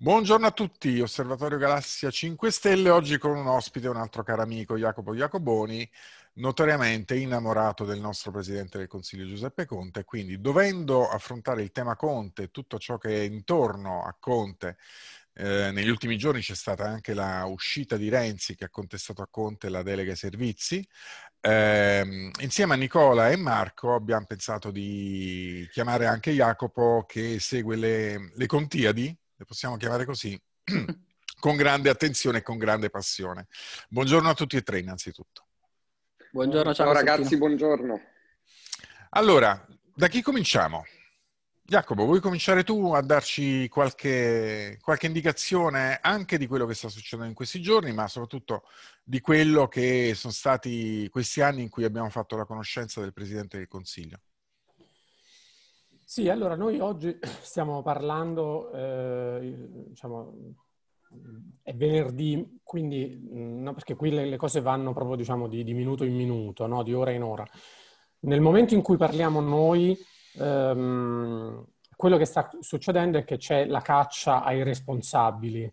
Buongiorno a tutti, Osservatorio Galassia 5 Stelle, oggi con un ospite, un altro caro amico, Jacopo Jacoboni, notoriamente innamorato del nostro Presidente del Consiglio Giuseppe Conte, quindi dovendo affrontare il tema Conte e tutto ciò che è intorno a Conte, eh, negli ultimi giorni c'è stata anche la uscita di Renzi che ha contestato a Conte la delega ai servizi, eh, insieme a Nicola e Marco abbiamo pensato di chiamare anche Jacopo che segue le, le Contiadi, le possiamo chiamare così, con grande attenzione e con grande passione. Buongiorno a tutti e tre innanzitutto. Buongiorno, ciao, ciao ragazzi, buongiorno. Allora, da chi cominciamo? Jacopo, vuoi cominciare tu a darci qualche, qualche, indicazione anche di quello che sta succedendo in questi giorni, ma soprattutto di quello che sono stati questi anni in cui abbiamo fatto la conoscenza del Presidente del Consiglio? Sì, allora noi oggi stiamo parlando, eh, diciamo, è venerdì, quindi, mm, no, perché qui le, le, cose vanno proprio, diciamo, di, di minuto in minuto, no? di ora in ora. Nel momento in cui parliamo noi, ehm, quello che sta succedendo è che c'è la caccia ai responsabili,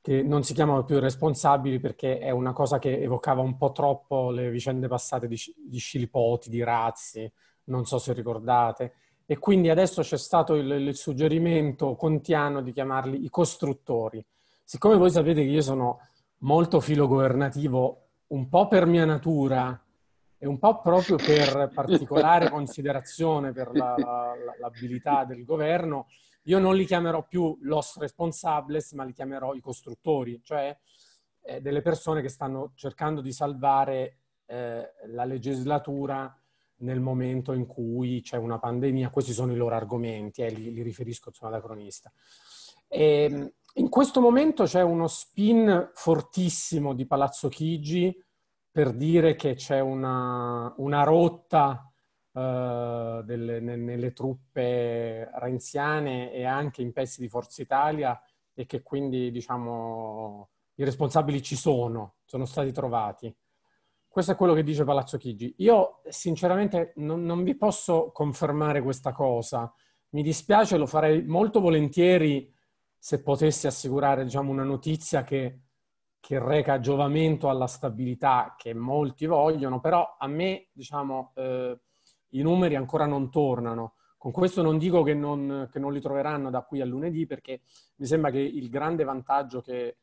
che non si chiamano più responsabili perché è una cosa che evocava un po' troppo le vicende passate di, di Scilipoti, di Razzi, non so se ricordate, e quindi adesso c'è stato il, il suggerimento contiano di chiamarli i costruttori. Siccome voi sapete che io sono molto filogovernativo, un po' per mia natura, e un po' proprio per particolare considerazione per la, la, l'abilità del governo, io non li chiamerò più los responsables, ma li chiamerò i costruttori, cioè eh, delle persone che stanno cercando di salvare eh, la legislatura nel momento in cui c'è una pandemia, questi sono i loro argomenti, eh, li, li, riferisco insomma, da cronista. E, ehm, in questo momento c'è uno spin fortissimo di Palazzo Chigi per dire che c'è una, una rotta uh, delle, ne, nelle truppe renziane e anche in pezzi di Forza Italia e che quindi diciamo, i responsabili ci sono, sono stati trovati. Questo è quello che dice Palazzo Chigi. Io sinceramente non, non vi posso confermare questa cosa. Mi dispiace, lo farei molto volentieri se potessi assicurare diciamo, una notizia che, che reca giovamento alla stabilità che molti vogliono, però a me diciamo, eh, i numeri ancora non tornano. Con questo non dico che non, che non, li troveranno da qui a lunedì, perché mi sembra che il grande vantaggio che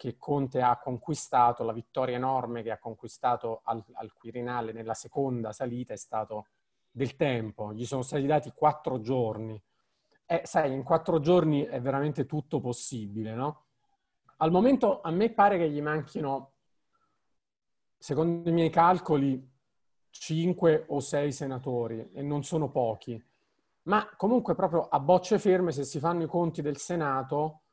che Conte ha conquistato, la vittoria enorme che ha conquistato al, al Quirinale nella seconda salita è stato del tempo, gli sono stati dati quattro giorni. Eh, sai, in quattro giorni è veramente tutto possibile, no? Al momento a me pare che gli manchino, secondo i miei calcoli, cinque o sei senatori e non sono pochi. Ma comunque proprio a bocce ferme, se si fanno i conti del Senato,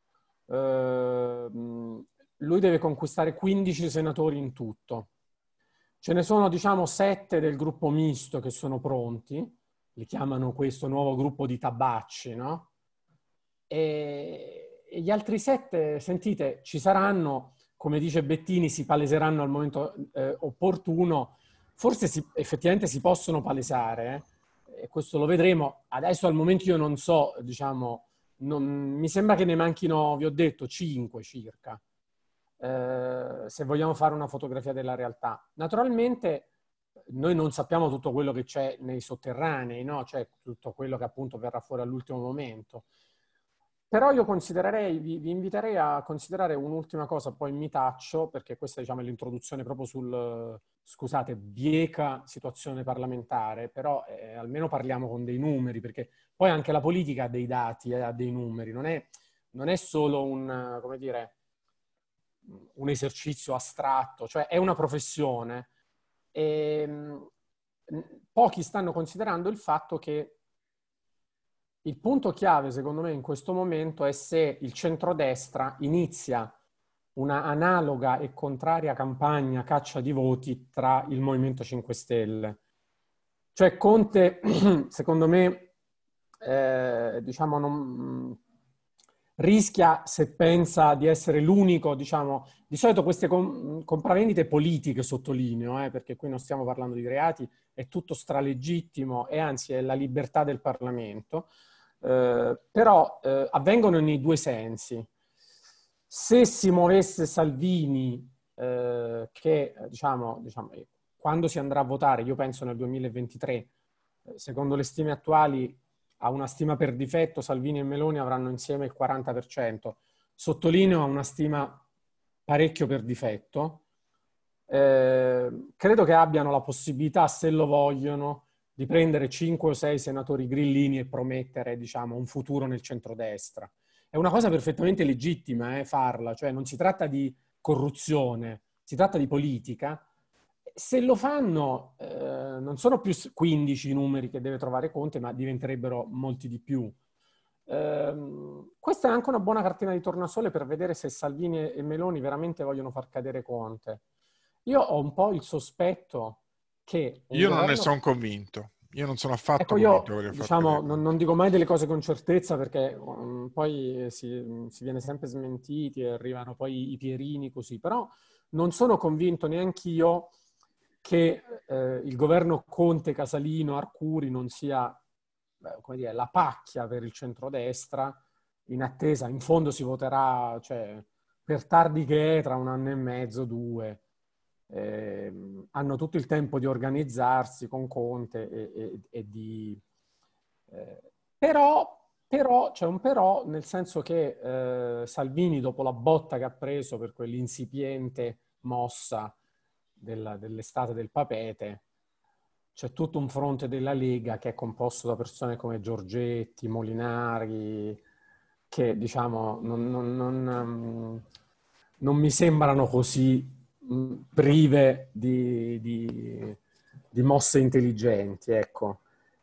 ehm, lui deve conquistare 15 senatori in tutto. Ce ne sono, diciamo, 7 del gruppo misto che sono pronti, li chiamano questo nuovo gruppo di tabacci, no? E, gli altri 7, sentite, ci saranno, come dice Bettini, si paleseranno al momento eh, opportuno, forse si, effettivamente si possono palesare, eh? e questo lo vedremo. Adesso al momento io non so, diciamo, non, mi sembra che ne manchino, vi ho detto, 5 circa. Eh, se vogliamo fare una fotografia della realtà. Naturalmente noi non sappiamo tutto quello che c'è nei sotterranei, no? cioè tutto quello che appunto verrà fuori all'ultimo momento. Però io considererei, vi, vi inviterei a considerare un'ultima cosa, poi mi taccio, perché questa diciamo, è l'introduzione proprio sul, scusate, bieca situazione parlamentare, però eh, almeno parliamo con dei numeri, perché poi anche la politica ha dei dati, eh, ha dei numeri, non è, non è solo un, come dire, un esercizio astratto, cioè è una professione. E, ehm, pochi stanno considerando il fatto che il punto chiave, secondo me, in questo momento è se il centrodestra inizia una analoga e contraria campagna caccia di voti tra il Movimento 5 Stelle. Cioè Conte, secondo me, eh, diciamo, non, rischia se pensa di essere l'unico, diciamo, di solito queste com- compravendite politiche, sottolineo, eh, perché qui non stiamo parlando di reati, è tutto stralegittimo e anzi è la libertà del Parlamento, eh, però eh, avvengono nei due sensi. Se si muovesse Salvini, eh, che diciamo, diciamo, eh, quando si andrà a votare, io penso nel 2023, eh, secondo le stime attuali a una stima per difetto Salvini e Meloni avranno insieme il 40%. Sottolineo a una stima parecchio per difetto. Eh, credo che abbiano la possibilità, se lo vogliono, di prendere 5 o 6 senatori grillini e promettere diciamo, un futuro nel centrodestra. È una cosa perfettamente legittima eh, farla, cioè non si tratta di corruzione, si tratta di politica se lo fanno, eh, non sono più 15 i numeri che deve trovare Conte, ma diventerebbero molti di più. Eh, questa è anche una buona cartina di tornasole per vedere se Salvini e Meloni veramente vogliono far cadere Conte. Io ho un po' il sospetto che... Io non governo... ne sono convinto. Io non sono affatto ecco, io, diciamo, non, non, dico mai delle cose con certezza perché um, poi si, si, viene sempre smentiti e arrivano poi i pierini così, però non sono convinto neanche io che eh, il governo Conte, Casalino, Arcuri non sia dire, la pacchia per il centrodestra in attesa, in fondo si voterà cioè, per tardi che è, tra un anno e mezzo, due. Eh, hanno tutto il tempo di organizzarsi con Conte e, e, e di... Eh, però, però, c'è un però, nel senso che eh, Salvini, dopo la botta che ha preso per quell'insipiente mossa della, dell'estate del papete, c'è tutto un fronte della Lega che è composto da persone come Giorgetti, Molinari, che diciamo non, non, non, um, non mi sembrano così mm, prive di, di, di mosse intelligenti, ecco.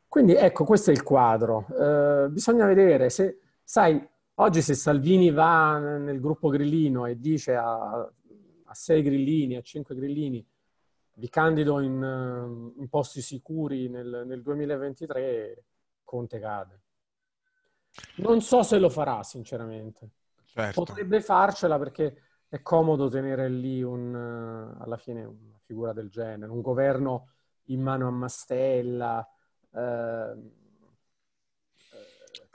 Quindi ecco, questo è il quadro. Eh, bisogna vedere se, sai, oggi se Salvini va nel gruppo grillino e dice a sei grillini, a cinque grillini, vi candido in, eh, in posti sicuri nel, nel 2023, Conte cade. Non so se lo farà, sinceramente. Certo. Potrebbe farcela perché è comodo tenere lì un, eh, alla fine una figura del genere, un governo in mano a Mastella, eh,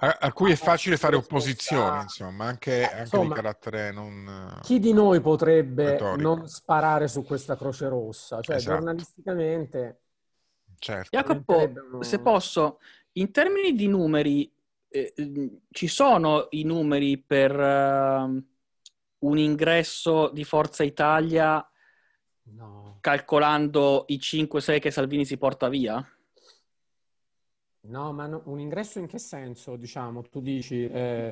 a, a cui è ah, facile fare opposizione, insomma, anche, eh, anche insomma, di carattere non... Chi di noi potrebbe retorico. non sparare su questa Croce Rossa? Cioè, esatto. giornalisticamente... Certo. Jacopo, uno... se posso, in termini di numeri, eh, mm, ci sono i numeri per uh, un ingresso di Forza Italia no. calcolando i 5-6 che Salvini si porta via? No, ma no, un ingresso in che senso, diciamo? Tu dici eh,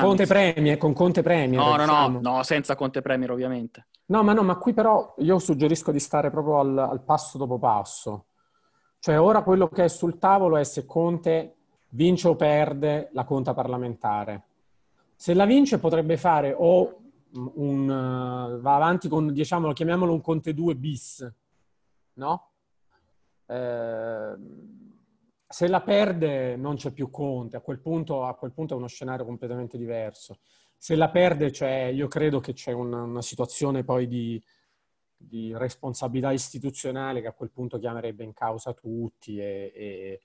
Conte Premier, con Conte Premier? No, no, diciamo. no, no, senza Conte Premier ovviamente. No, ma no, ma qui però io suggerisco di stare proprio al, al passo dopo passo. Cioè ora quello che è sul tavolo è se Conte vince o perde la conta parlamentare. Se la vince potrebbe fare o un... Uh, va avanti con, diciamo, chiamiamolo un Conte 2 bis, no? Eh, se la perde non c'è più Conte, a quel, punto, a quel punto è uno scenario completamente diverso. Se la perde, cioè, io credo che c'è una, una situazione poi di, di, responsabilità istituzionale che a quel punto chiamerebbe in causa tutti e, e,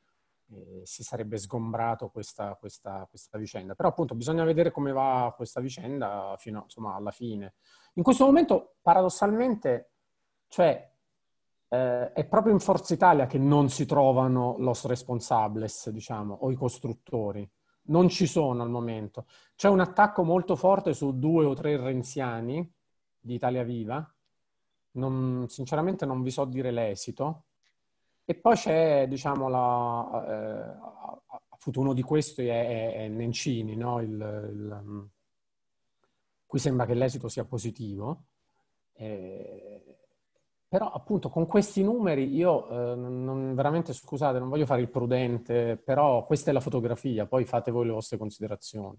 e si sarebbe sgombrato questa, questa, questa, vicenda. Però appunto bisogna vedere come va questa vicenda fino insomma, alla fine. In questo momento, paradossalmente, cioè, eh, è proprio in Forza Italia che non si trovano los responsables, diciamo, o i costruttori. Non ci sono al momento. C'è un attacco molto forte su due o tre renziani di Italia Viva. Non, sinceramente non vi so dire l'esito. E poi c'è, diciamo, la, eh, a futuro di questi è, è, è Nencini, no? il, il, mm, qui sembra che l'esito sia positivo. Eh, però appunto con questi numeri io eh, non, veramente scusate, non voglio fare il prudente, però questa è la fotografia, poi fate voi le vostre considerazioni.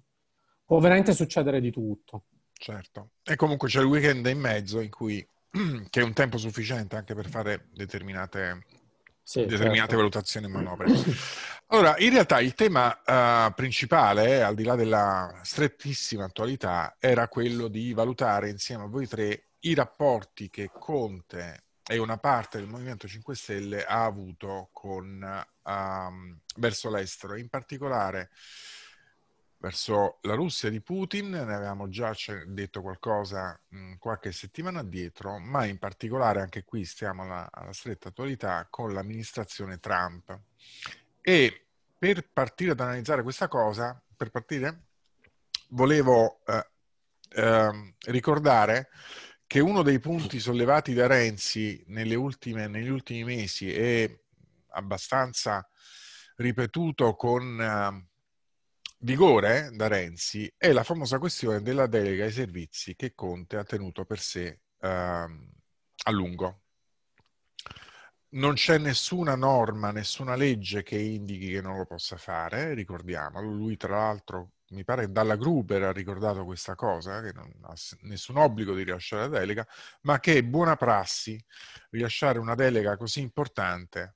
Può veramente succedere di tutto. Certo. E comunque c'è il weekend in mezzo in cui che è un tempo sufficiente anche per fare determinate, sì, determinate certo. valutazioni e manovre. Allora, in realtà il tema uh, principale, eh, al di là della strettissima attualità, era quello di valutare insieme a voi tre i rapporti che Conte e una parte del Movimento 5 Stelle ha avuto con, um, verso l'estero, in particolare verso la Russia di Putin, ne avevamo già detto qualcosa mh, qualche settimana addietro, ma in particolare anche qui stiamo alla, alla stretta attualità con l'amministrazione Trump. E per partire ad analizzare questa cosa, per partire, volevo eh, eh, ricordare che uno dei punti sollevati da Renzi nelle ultime, negli ultimi mesi è abbastanza ripetuto con uh, vigore eh, da Renzi è la famosa questione della delega ai servizi che Conte ha tenuto per sé uh, a lungo. Non c'è nessuna norma, nessuna legge che indichi che non lo possa fare, ricordiamolo. Lui, tra l'altro, mi pare che Dalla Gruber ha ricordato questa cosa, che non ha nessun obbligo di rilasciare la delega, ma che è buona prassi rilasciare una delega così importante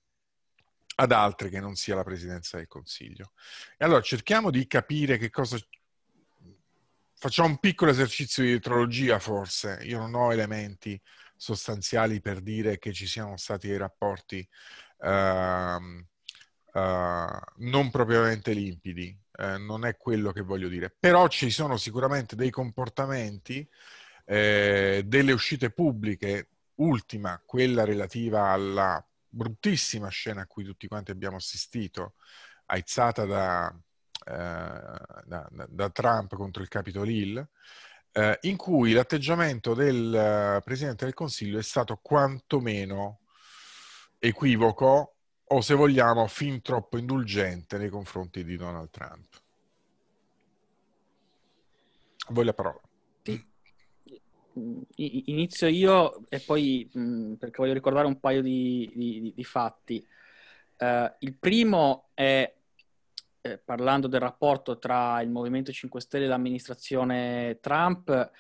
ad altri che non sia la Presidenza del Consiglio. E allora cerchiamo di capire che cosa... Facciamo un piccolo esercizio di etrologia forse, io non ho elementi sostanziali per dire che ci siano stati dei rapporti uh, uh, non propriamente limpidi eh, non è quello che voglio dire. Però ci sono sicuramente dei comportamenti, eh, delle uscite pubbliche, ultima, quella relativa alla bruttissima scena a cui tutti quanti abbiamo assistito, aizzata da, eh, da, da Trump contro il Capitol Hill, eh, in cui l'atteggiamento del eh, Presidente del Consiglio è stato quantomeno equivoco o se vogliamo fin troppo indulgente nei confronti di Donald Trump. A voi la parola. Inizio io e poi perché voglio ricordare un paio di, di, di fatti. Uh, il primo è, eh, parlando del rapporto tra il Movimento 5 Stelle e l'amministrazione Trump,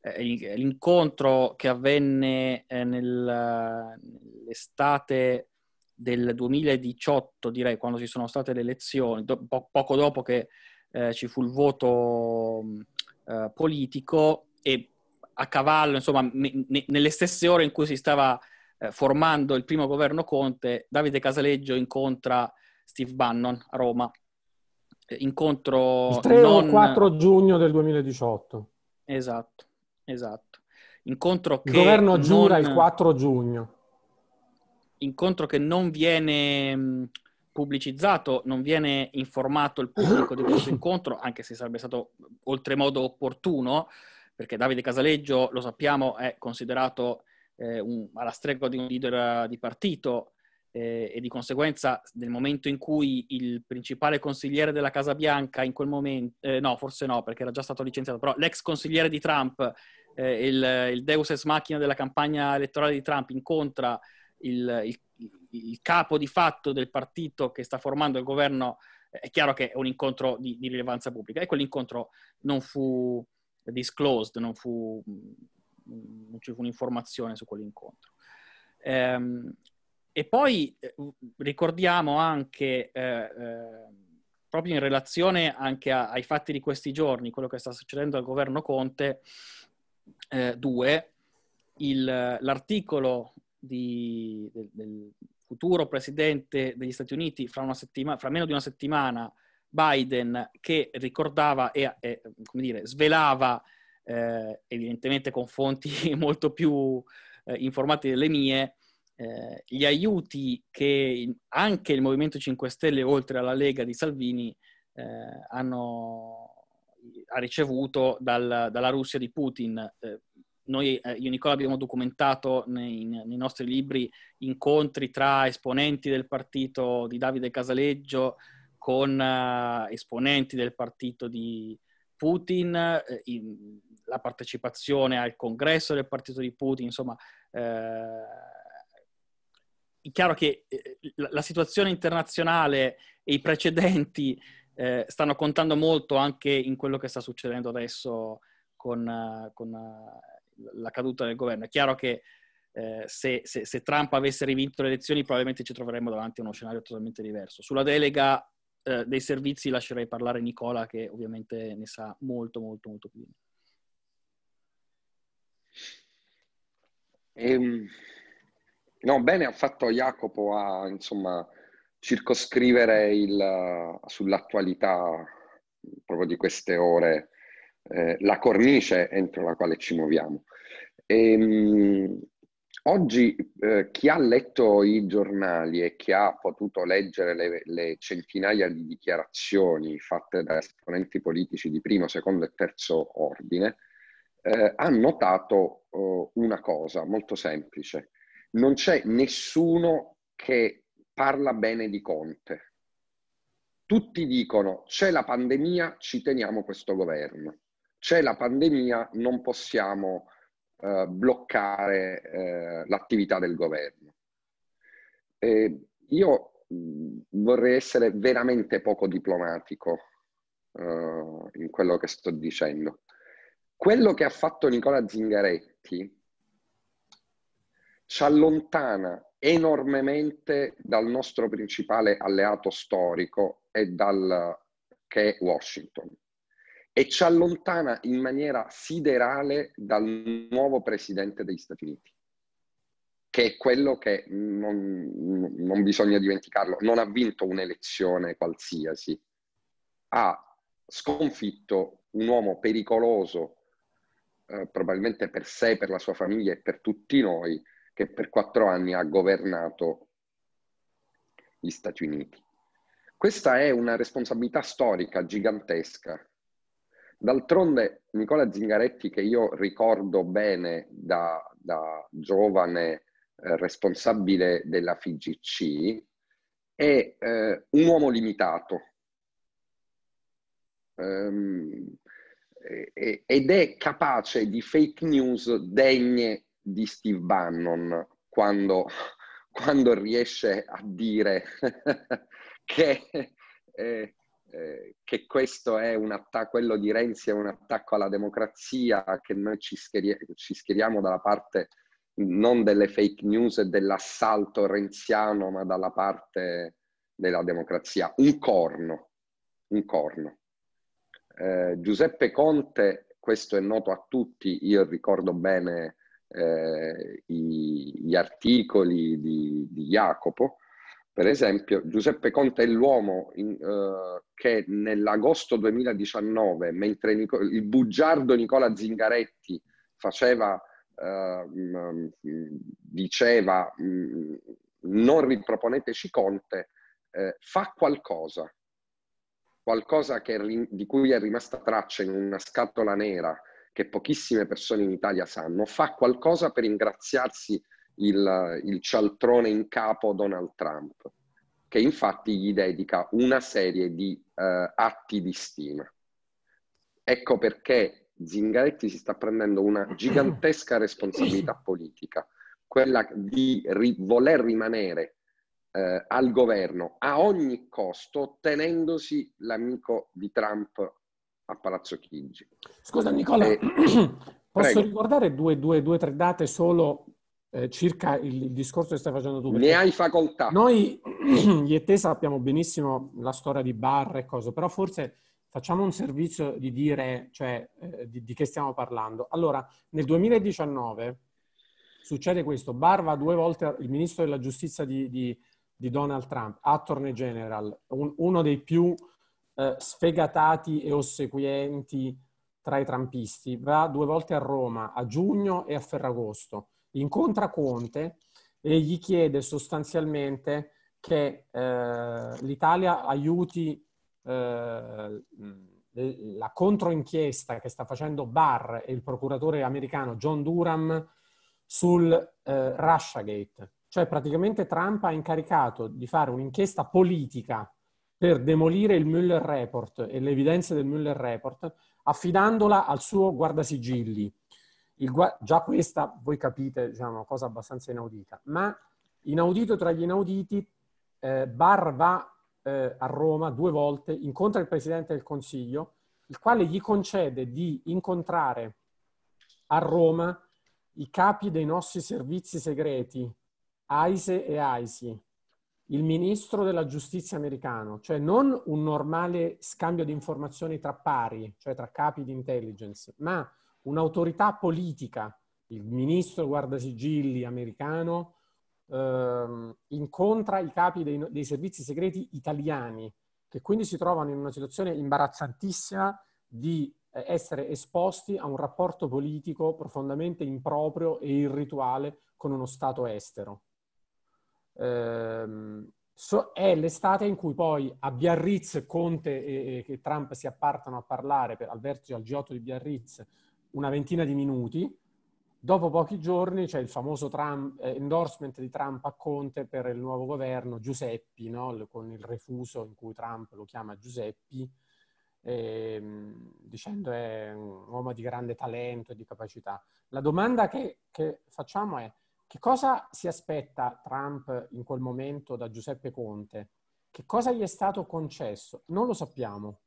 eh, l'incontro che avvenne nell'estate del 2018, direi, quando ci sono state le elezioni, do, po- poco dopo che eh, ci fu il voto eh, politico e a cavallo, insomma, ne, ne, nelle stesse ore in cui si stava eh, formando il primo governo Conte, Davide Casaleggio incontra Steve Bannon a Roma. Eh, incontro il 3 non... o 4 giugno del 2018. Esatto, esatto. Incontro che... Il governo non... giura il 4 giugno incontro che non viene pubblicizzato, non viene informato il pubblico di questo incontro, anche se sarebbe stato oltremodo opportuno, perché Davide Casaleggio, lo sappiamo, è considerato eh, un, alla stregua di un leader eh, di partito eh, e di conseguenza nel momento in cui il principale consigliere della Casa Bianca in quel momento, eh, no forse no perché era già stato licenziato, però l'ex consigliere di Trump, eh, il, il deus ex machina della campagna elettorale di Trump incontra il, il, il, capo di fatto del partito che sta formando il governo, eh, è chiaro che è un incontro di, di rilevanza pubblica e quell'incontro non fu disclosed, non, fu, mm, non ci fu un'informazione su quell'incontro. Ehm, e poi eh, ricordiamo anche, eh, eh, proprio in relazione anche a, ai fatti di questi giorni, quello che sta succedendo al governo Conte 2, eh, l'articolo di, del, del, futuro presidente degli Stati Uniti fra, settima, fra, meno di una settimana, Biden, che ricordava e, e dire, svelava, eh, evidentemente con fonti molto più eh, informate delle mie, eh, gli aiuti che anche il Movimento 5 Stelle, oltre alla Lega di Salvini, eh, hanno, ha ricevuto dal, dalla Russia di Putin. Eh, noi, eh, io e Nicola, abbiamo documentato nei, nei, nostri libri incontri tra esponenti del partito di Davide Casaleggio con eh, esponenti del partito di Putin, eh, in, la partecipazione al congresso del partito di Putin, insomma, eh, è chiaro che eh, la, la situazione internazionale e i precedenti eh, stanno contando molto anche in quello che sta succedendo adesso con, con la caduta del governo. È chiaro che eh, se, se, se, Trump avesse rivinto le elezioni probabilmente ci troveremmo davanti a uno scenario totalmente diverso. Sulla delega eh, dei servizi lascerei parlare Nicola che ovviamente ne sa molto molto molto più. Ehm, no, bene ha fatto Jacopo a insomma, circoscrivere il, sull'attualità proprio di queste ore eh, la cornice entro la quale ci muoviamo. E, ehm, mh, oggi eh, chi ha letto i giornali e chi ha potuto leggere le, le centinaia di dichiarazioni fatte da esponenti politici di primo, secondo e terzo ordine, eh, ha notato eh, una cosa molto semplice. Non c'è nessuno che parla bene di Conte. Tutti dicono c'è la pandemia, ci teniamo questo governo c'è la pandemia, non possiamo eh, bloccare eh, l'attività del governo. E io mm, vorrei essere veramente poco diplomatico eh, in quello che sto dicendo. Quello che ha fatto Nicola Zingaretti ci allontana enormemente dal nostro principale alleato storico e dal che è Washington e ci allontana in maniera siderale dal nuovo presidente degli Stati Uniti, che è quello che non, non bisogna dimenticarlo, non ha vinto un'elezione qualsiasi, ha sconfitto un uomo pericoloso, eh, probabilmente per sé, per la sua famiglia e per tutti noi, che per quattro anni ha governato gli Stati Uniti. Questa è una responsabilità storica gigantesca D'altronde Nicola Zingaretti, che io ricordo bene da, da giovane eh, responsabile della FIGC, è eh, un uomo limitato um, ed è capace di fake news degne di Steve Bannon quando, quando riesce a dire che eh, eh, che questo è un attacco, quello di Renzi è un attacco alla democrazia, che noi ci, schieri- ci schieriamo dalla parte non delle fake news e dell'assalto renziano, ma dalla parte della democrazia. Un corno, un corno. Eh, Giuseppe Conte, questo è noto a tutti, io ricordo bene eh, i, gli articoli di, di, Jacopo, per esempio, Giuseppe Conte è l'uomo in, eh, che nell'agosto 2019, mentre Nico, il bugiardo Nicola Zingaretti faceva, eh, diceva mm, non riproponeteci Conte, eh, fa qualcosa, qualcosa che, di cui è rimasta traccia in una scatola nera che pochissime persone in Italia sanno, fa qualcosa per ingraziarsi il, il cialtrone in capo Donald Trump che infatti gli dedica una serie di eh, atti di stima. Ecco perché Zingaretti si sta prendendo una gigantesca responsabilità politica, quella di ri- voler rimanere eh, al governo a ogni costo, tenendosi l'amico di Trump a Palazzo Chigi. Scusa Nicola, eh, posso prego. ricordare due, due, due, tre date solo eh, circa il, il, discorso che stai facendo tu. Ne hai facoltà. Noi, gli e te, sappiamo benissimo la storia di bar e cose, però forse facciamo un servizio di dire cioè, eh, di, di, che stiamo parlando. Allora, nel 2019 succede questo, Barr va due volte, il ministro della giustizia di, di, di Donald Trump, Attorney General, un, uno dei più eh, sfegatati e ossequienti tra i trampisti, va due volte a Roma, a giugno e a Ferragosto incontra Conte e gli chiede sostanzialmente che eh, l'Italia aiuti eh, la controinchiesta che sta facendo Barr e il procuratore americano John Durham sul eh, Russiagate. Cioè praticamente Trump ha incaricato di fare un'inchiesta politica per demolire il Mueller Report e le evidenze del Mueller Report, affidandola al suo guardasigilli gua- già questa voi capite, diciamo, una cosa abbastanza inaudita, ma inaudito tra gli inauditi, eh, Barr va eh, a Roma due volte, incontra il Presidente del Consiglio, il quale gli concede di incontrare a Roma i capi dei nostri servizi segreti, AISE e AISI, il ministro della giustizia americano, cioè non un normale scambio di informazioni tra pari, cioè tra capi di intelligence, ma un'autorità politica, il ministro guardasigilli americano, eh, incontra i capi dei, dei servizi segreti italiani, che quindi si trovano in una situazione imbarazzantissima di eh, essere esposti a un rapporto politico profondamente improprio e irrituale con uno Stato estero. Eh, so, è l'estate in cui poi a Biarritz Conte e, e Trump si appartano a parlare per, al vertice al G8 di Biarritz una ventina di minuti. Dopo pochi giorni c'è il famoso Trump, eh, endorsement di Trump a Conte per il nuovo governo, Giuseppi, no? con il refuso in cui Trump lo chiama Giuseppi, ehm, dicendo è un uomo di grande talento e di capacità. La domanda che, che facciamo è che cosa si aspetta Trump in quel momento da Giuseppe Conte? Che cosa gli è stato concesso? Non lo sappiamo.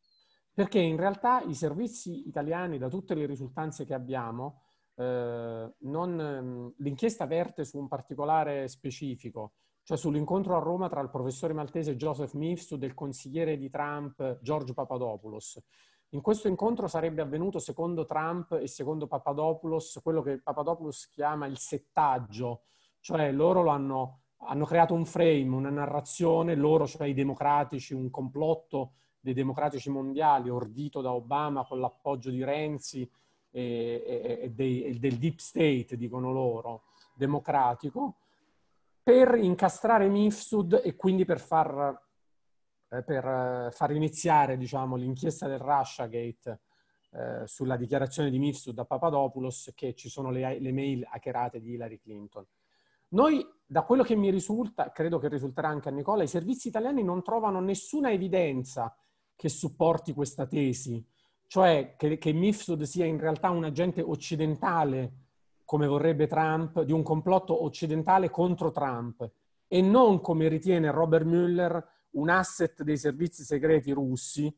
Perché in realtà i servizi italiani, da tutte le risultanze che abbiamo, eh, non, ehm, l'inchiesta verte su un particolare specifico, cioè sull'incontro a Roma tra il professore maltese Joseph Mifsud e il consigliere di Trump George Papadopoulos. In questo incontro sarebbe avvenuto, secondo Trump e secondo Papadopoulos, quello che Papadopoulos chiama il settaggio, cioè loro hanno, hanno creato un frame, una narrazione, loro, cioè i democratici, un complotto dei democratici mondiali, ordito da Obama con l'appoggio di Renzi e, e, dei, e del deep state, dicono loro, democratico, per incastrare Mifsud e quindi per far, eh, per eh, far iniziare diciamo, l'inchiesta del Russiagate Gate eh, sulla dichiarazione di Mifsud da Papadopoulos che ci sono le, le mail hackerate di Hillary Clinton. Noi, da quello che mi risulta, credo che risulterà anche a Nicola, i servizi italiani non trovano nessuna evidenza che supporti questa tesi, cioè che, che Mifsud sia in realtà un agente occidentale, come vorrebbe Trump, di un complotto occidentale contro Trump e non come ritiene Robert Mueller un asset dei servizi segreti russi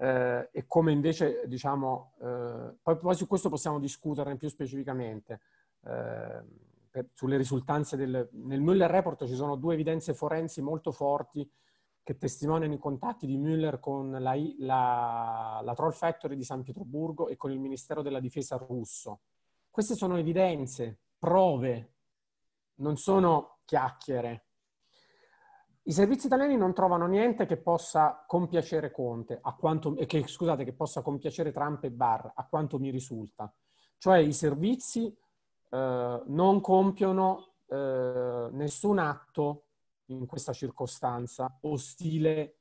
eh, e come invece diciamo eh, poi, poi, su questo possiamo discutere più specificamente eh, per, sulle risultanze del, nel Mueller report ci sono due evidenze forensi molto forti che testimoniano i contatti di Müller con la, la, la Troll Factory di San Pietroburgo e con il Ministero della Difesa russo. Queste sono evidenze, prove, non sono chiacchiere. I servizi italiani non trovano niente che possa compiacere Conte, quanto, che, scusate, che possa compiacere Trump e Barr, a quanto mi risulta. Cioè i servizi eh, non compiono eh, nessun atto in questa circostanza ostile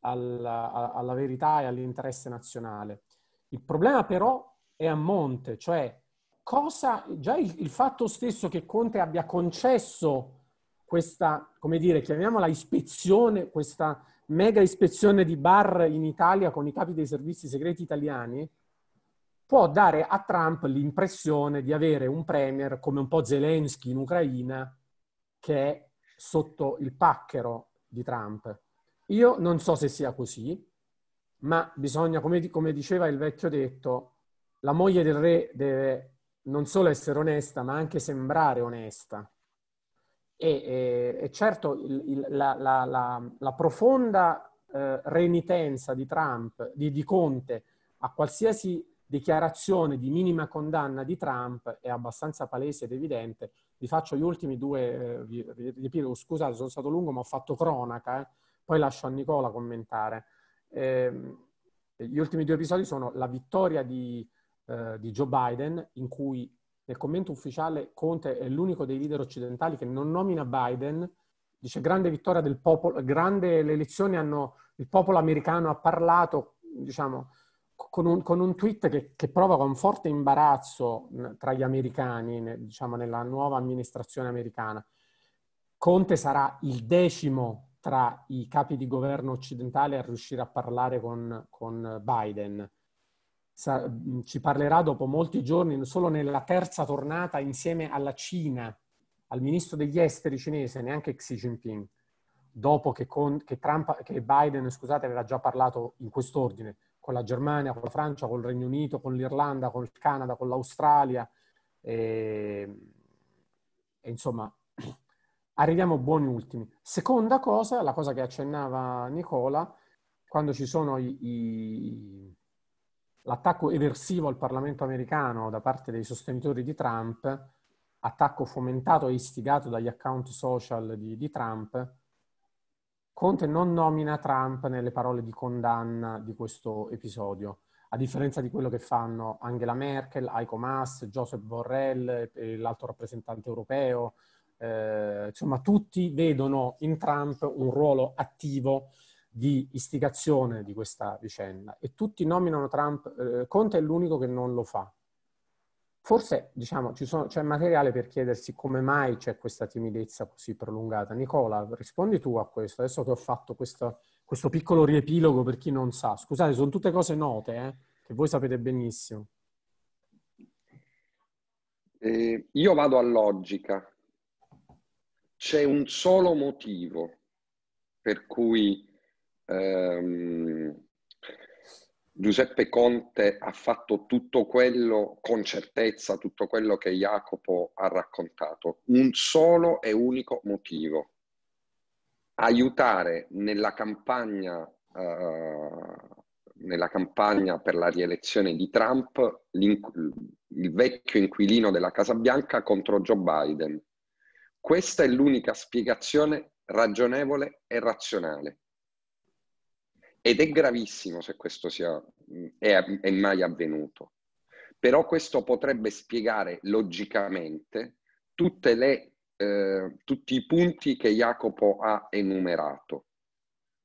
alla, alla verità e all'interesse nazionale. Il problema però è a monte, cioè cosa, già il, il fatto stesso che Conte abbia concesso questa, come dire, chiamiamola ispezione, questa mega ispezione di bar in Italia con i capi dei servizi segreti italiani, può dare a Trump l'impressione di avere un premier come un po' Zelensky in Ucraina che è sotto il pacchero di Trump. Io non so se sia così, ma bisogna, come, come diceva il vecchio detto, la moglie del re deve non solo essere onesta, ma anche sembrare onesta. E, e, e certo il, il, la, la, la, la, profonda eh, renitenza di Trump, di, di Conte, a qualsiasi dichiarazione di minima condanna di Trump è abbastanza palese ed evidente, vi faccio gli ultimi due, eh, vi, ripeto, scusate, sono stato lungo, ma ho fatto cronaca, eh? poi lascio a Nicola commentare. Eh, gli ultimi due episodi sono la vittoria di, eh, di Joe Biden, in cui nel commento ufficiale Conte è l'unico dei leader occidentali che non nomina Biden, dice grande vittoria del popolo, grande le elezioni hanno, il popolo americano ha parlato, diciamo, con un, con un, tweet che, che, provoca un forte imbarazzo tra gli americani, diciamo nella nuova amministrazione americana. Conte sarà il decimo tra i capi di governo occidentale a riuscire a parlare con, con Biden. Sa, ci parlerà dopo molti giorni, solo nella terza tornata, insieme alla Cina, al ministro degli esteri cinese, neanche Xi Jinping, dopo che, con, che, Trump, che Biden scusate, aveva già parlato in quest'ordine con la Germania, con la Francia, con il Regno Unito, con l'Irlanda, con il Canada, con l'Australia. E, e insomma, arriviamo buoni ultimi. Seconda cosa, la cosa che accennava Nicola, quando ci sono i, i, l'attacco eversivo al Parlamento americano da parte dei sostenitori di Trump, attacco fomentato e istigato dagli account social di, di Trump, Conte non nomina Trump nelle parole di condanna di questo episodio, a differenza di quello che fanno Angela Merkel, Heiko Maas, Joseph Borrell, l'alto rappresentante europeo. Eh, insomma, tutti vedono in Trump un ruolo attivo di istigazione di questa vicenda e tutti nominano Trump. Eh, Conte è l'unico che non lo fa. Forse diciamo, sono, c'è materiale per chiedersi come mai c'è questa timidezza così prolungata. Nicola, rispondi tu a questo. Adesso che ho fatto questo, questo piccolo riepilogo per chi non sa. Scusate, sono tutte cose note, eh, che voi sapete benissimo. Eh, io vado a logica. C'è un solo motivo per cui ehm, Giuseppe Conte ha fatto tutto quello con certezza, tutto quello che Jacopo ha raccontato. Un solo e unico motivo. Aiutare nella campagna, uh, nella campagna per la rielezione di Trump il vecchio inquilino della Casa Bianca contro Joe Biden. Questa è l'unica spiegazione ragionevole e razionale ed è gravissimo se questo sia, mm, è, è mai avvenuto. Però questo potrebbe spiegare logicamente le, eh, tutti i punti che Jacopo ha enumerato.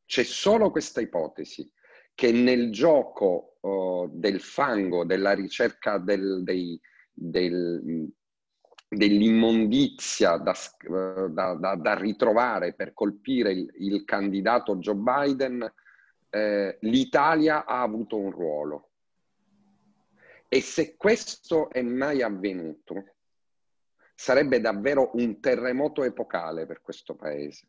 C'è solo questa ipotesi che nel gioco uh, del fango, della ricerca del, dei, del, mm, dell'immondizia da, eh, da, da, da, ritrovare per colpire il, il candidato Joe Biden, eh, l'Italia ha avuto un ruolo. E se questo è mai avvenuto, sarebbe davvero un terremoto epocale per questo paese.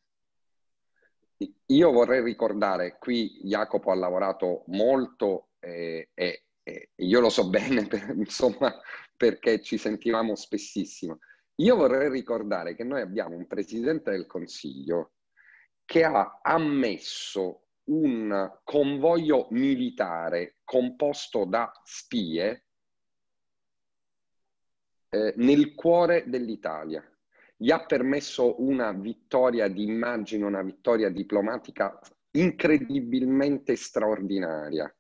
Io vorrei ricordare, qui Jacopo ha lavorato molto e, e, e io lo so bene, per, insomma, perché ci sentivamo spessissimo. Io vorrei ricordare che noi abbiamo un Presidente del Consiglio che ha ammesso un convoglio militare composto da spie eh, nel cuore dell'Italia. Gli ha permesso una vittoria di immagine, una vittoria diplomatica incredibilmente straordinaria.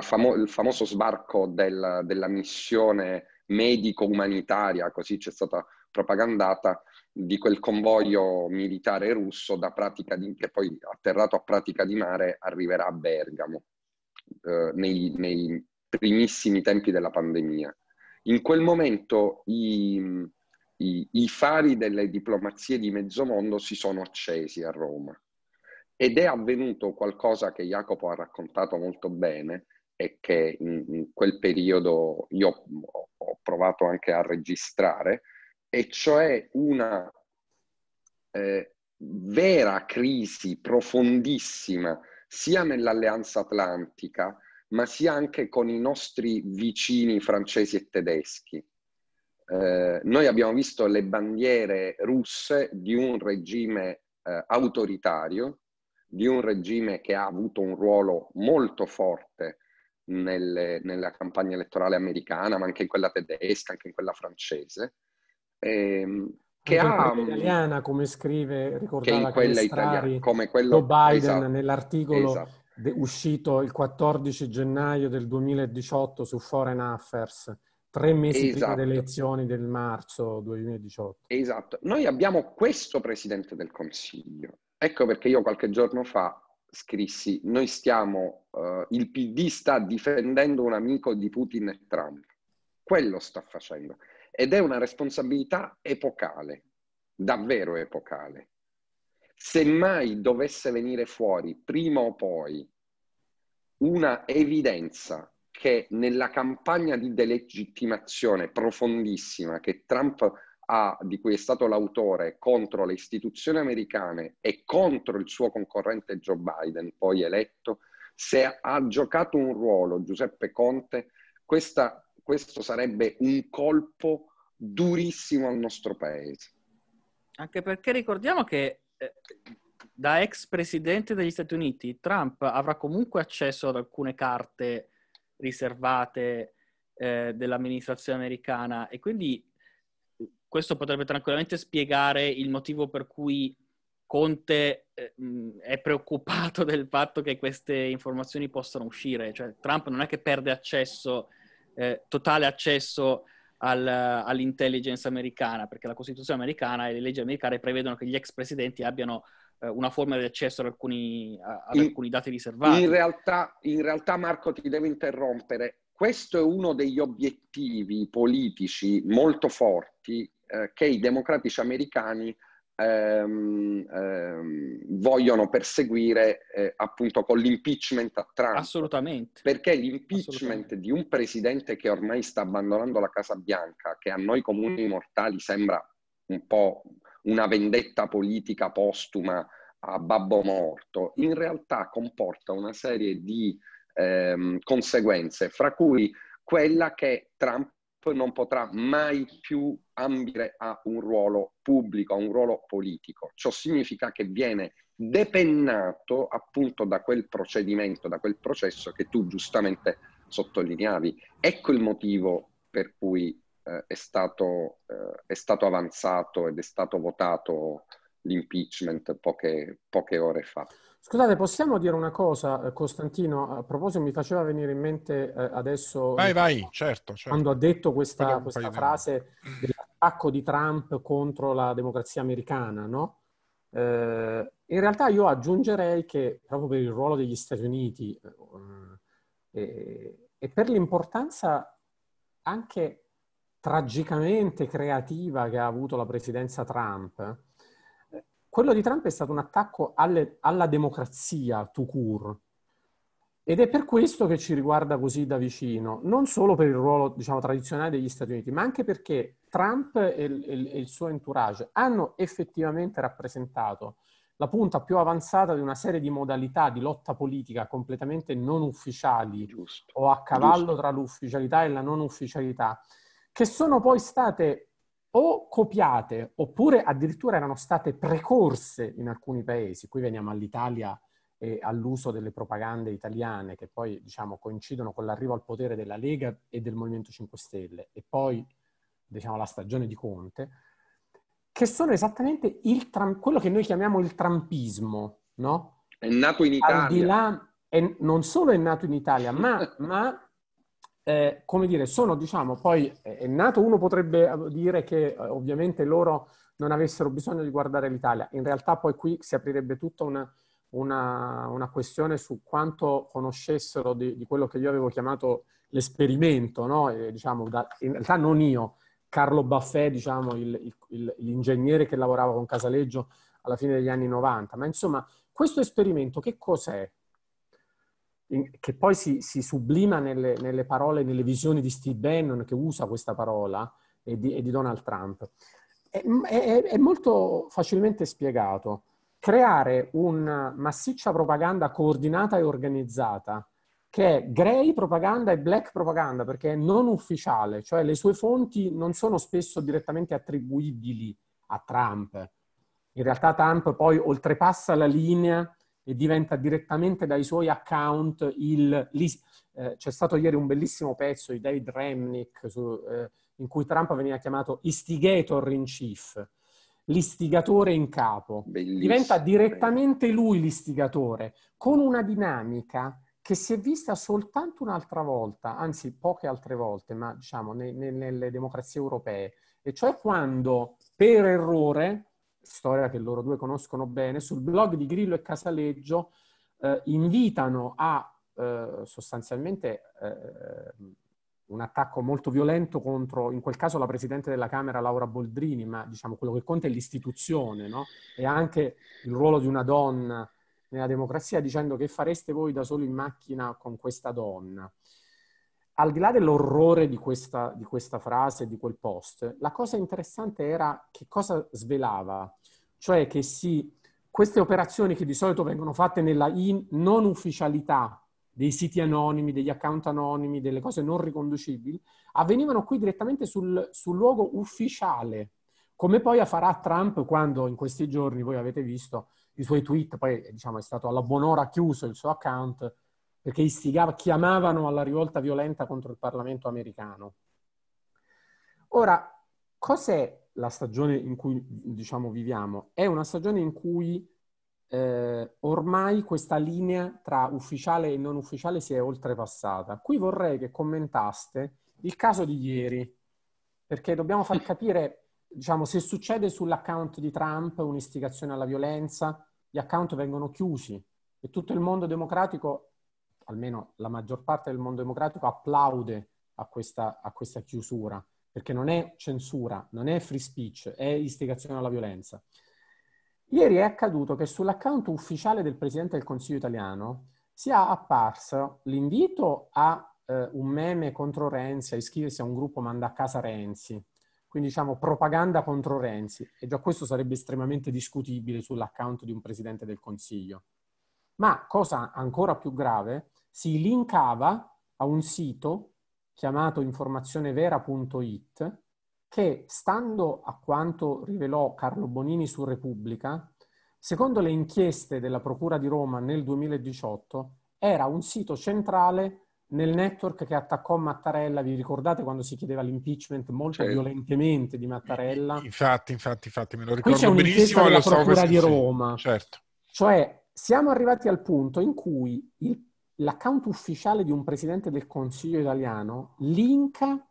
Famo- il famoso sbarco del, della missione medico-umanitaria, così c'è stata propagandata, di quel convoglio militare russo da pratica di, che poi atterrato a pratica di mare arriverà a Bergamo eh, nei, nei, primissimi tempi della pandemia. In quel momento i, i, i fari delle diplomazie di mezzo mondo si sono accesi a Roma ed è avvenuto qualcosa che Jacopo ha raccontato molto bene e che in, in quel periodo io ho, ho provato anche a registrare, e cioè una eh, vera crisi profondissima sia nell'alleanza atlantica, ma sia anche con i nostri vicini francesi e tedeschi. Eh, noi abbiamo visto le bandiere russe di un regime eh, autoritario, di un regime che ha avuto un ruolo molto forte nelle, nella campagna elettorale americana, ma anche in quella tedesca, anche in quella francese, Ehm, che ha mm, italiana come scrive ricordava che in Strari, come quello Biden esatto, nell'articolo esatto. uscito il 14 gennaio del 2018 su Foreign Affairs tre mesi esatto. prima delle elezioni del marzo 2018 esatto noi abbiamo questo presidente del consiglio ecco perché io qualche giorno fa scrissi noi stiamo uh, il PD sta difendendo un amico di Putin e Trump quello sta facendo ed è una responsabilità epocale, davvero epocale. Se mai dovesse venire fuori, prima o poi, una evidenza che nella campagna di delegittimazione profondissima che Trump ha, di cui è stato l'autore contro le istituzioni americane e contro il suo concorrente Joe Biden, poi eletto, se ha giocato un ruolo Giuseppe Conte, questa questo sarebbe un colpo durissimo al nostro paese. Anche perché ricordiamo che eh, da ex presidente degli Stati Uniti Trump avrà comunque accesso ad alcune carte riservate eh, dell'amministrazione americana e quindi questo potrebbe tranquillamente spiegare il motivo per cui Conte eh, mm, è preoccupato del fatto che queste informazioni possano uscire, cioè Trump non è che perde accesso eh, totale accesso al, all'intelligence americana, perché la Costituzione americana e le leggi americane prevedono che gli ex presidenti abbiano eh, una forma di accesso ad alcuni, ad in, dati riservati. In realtà, in realtà, Marco, ti devo interrompere. Questo è uno degli obiettivi politici molto forti eh, che i democratici americani ehm, ehm, vogliono perseguire eh, appunto con l'impeachment a Trump. Assolutamente. Perché l'impeachment di un presidente che ormai sta abbandonando la Casa Bianca, che a noi comuni mortali sembra un po' una vendetta politica postuma a babbo morto, in realtà comporta una serie di ehm, conseguenze, fra cui quella che Trump non potrà mai più ambire a un ruolo pubblico, a un ruolo politico. Ciò significa che viene depennato appunto da quel procedimento, da quel processo che tu giustamente sottolineavi. Ecco il motivo per cui eh, è, stato, eh, è, stato, avanzato ed è stato votato l'impeachment poche, poche ore fa. Scusate, possiamo dire una cosa, eh, Costantino? A proposito, mi faceva venire in mente eh, adesso... Vai, vai, certo. certo. Quando ha detto questa, questa frase di... dell'attacco di Trump contro la democrazia americana, no? Eh, in realtà io aggiungerei che proprio per il ruolo degli Stati Uniti eh, eh e per l'importanza anche tragicamente creativa che ha avuto la presidenza Trump, quello di Trump è stato un attacco alle, alla democrazia to cure. Ed è per questo che ci riguarda così da vicino, non solo per il ruolo diciamo, tradizionale degli Stati Uniti, ma anche perché Trump e, e, e il suo entourage hanno effettivamente rappresentato la punta più avanzata di una serie di modalità di lotta politica completamente non ufficiali Giusto. o a cavallo Giusto. tra l'ufficialità e la non ufficialità, che sono poi state o copiate oppure addirittura erano state precorse in alcuni paesi, qui veniamo all'Italia e all'uso delle propagande italiane che poi diciamo, coincidono con l'arrivo al potere della Lega e del Movimento 5 Stelle e poi diciamo, la stagione di Conte, che sono esattamente tram- quello che noi chiamiamo il trampismo, no? È nato in Italia. Là, è, non solo è nato in Italia, ma, ma eh, come dire, sono, diciamo, poi eh, è nato, uno potrebbe eh, dire che eh, ovviamente loro non avessero bisogno di guardare l'Italia, in realtà poi qui si aprirebbe tutta una, una, una questione su quanto conoscessero di, di, quello che io avevo chiamato l'esperimento, no? e, diciamo, da, in realtà non io, Carlo Baffè, diciamo, il, il, l'ingegnere che lavorava con Casaleggio alla fine degli anni 90, ma insomma questo esperimento che cos'è? in, che poi si, si sublima nelle, nelle, parole, nelle visioni di Steve Bannon che usa questa parola e di, e di Donald Trump, è, è, è molto facilmente spiegato. Creare una massiccia propaganda coordinata e organizzata che è grey propaganda e black propaganda perché è non ufficiale, cioè le sue fonti non sono spesso direttamente attribuibili a Trump. In realtà Trump poi oltrepassa la linea e diventa direttamente dai suoi account il... Eh, c'è stato ieri un bellissimo pezzo di David Remnick su, eh, in cui Trump veniva chiamato istigator in chief, l'istigatore in capo. Bellissimo. Diventa direttamente lui l'istigatore, con una dinamica che si è vista soltanto un'altra volta, anzi poche altre volte, ma diciamo ne, ne, nelle democrazie europee, e cioè quando per errore storia che loro due conoscono bene, sul blog di Grillo e Casaleggio eh, invitano a eh, sostanzialmente eh, un attacco molto violento contro, in quel caso, la Presidente della Camera Laura Boldrini, ma diciamo quello che conta è l'istituzione no? e anche il ruolo di una donna nella democrazia, dicendo che fareste voi da solo in macchina con questa donna al di là dell'orrore di questa, di questa frase, di quel post, la cosa interessante era che cosa svelava, cioè che si, queste operazioni che di solito vengono fatte nella in, non ufficialità dei siti anonimi, degli account anonimi, delle cose non riconducibili, avvenivano qui direttamente sul, sul luogo ufficiale, come poi farà Trump quando in questi giorni voi avete visto i suoi tweet, poi diciamo è stato alla buon'ora chiuso il suo account, perché istigava, chiamavano alla rivolta violenta contro il Parlamento americano. Ora, cos'è la stagione in cui diciamo, viviamo? È una stagione in cui eh, ormai questa linea tra ufficiale e non ufficiale si è oltrepassata. Qui vorrei che commentaste il caso di ieri, perché dobbiamo far capire diciamo, se succede sull'account di Trump un'istigazione alla violenza, gli account vengono chiusi e tutto il mondo democratico almeno la maggior parte del mondo democratico, applaude a questa, a questa chiusura, perché non è censura, non è free speech, è istigazione alla violenza. Ieri è accaduto che sull'account ufficiale del Presidente del Consiglio italiano sia apparso l'invito a eh, un meme contro Renzi, a iscriversi a un gruppo Manda a casa Renzi, quindi diciamo propaganda contro Renzi, e già questo sarebbe estremamente discutibile sull'account di un Presidente del Consiglio. Ma cosa ancora più grave si linkava a un sito chiamato informazionevera.it che, stando a quanto rivelò Carlo Bonini su Repubblica, secondo le inchieste della Procura di Roma nel 2018, era un sito centrale nel network che attaccò Mattarella, vi ricordate quando si chiedeva l'impeachment molto certo. violentemente di Mattarella? Infatti, infatti, infatti, me lo ricordo Qui c'è benissimo. Qui Procura so, di Roma. Sì, certo. Cioè, siamo arrivati al punto in cui il l'account ufficiale di un presidente del Consiglio italiano linka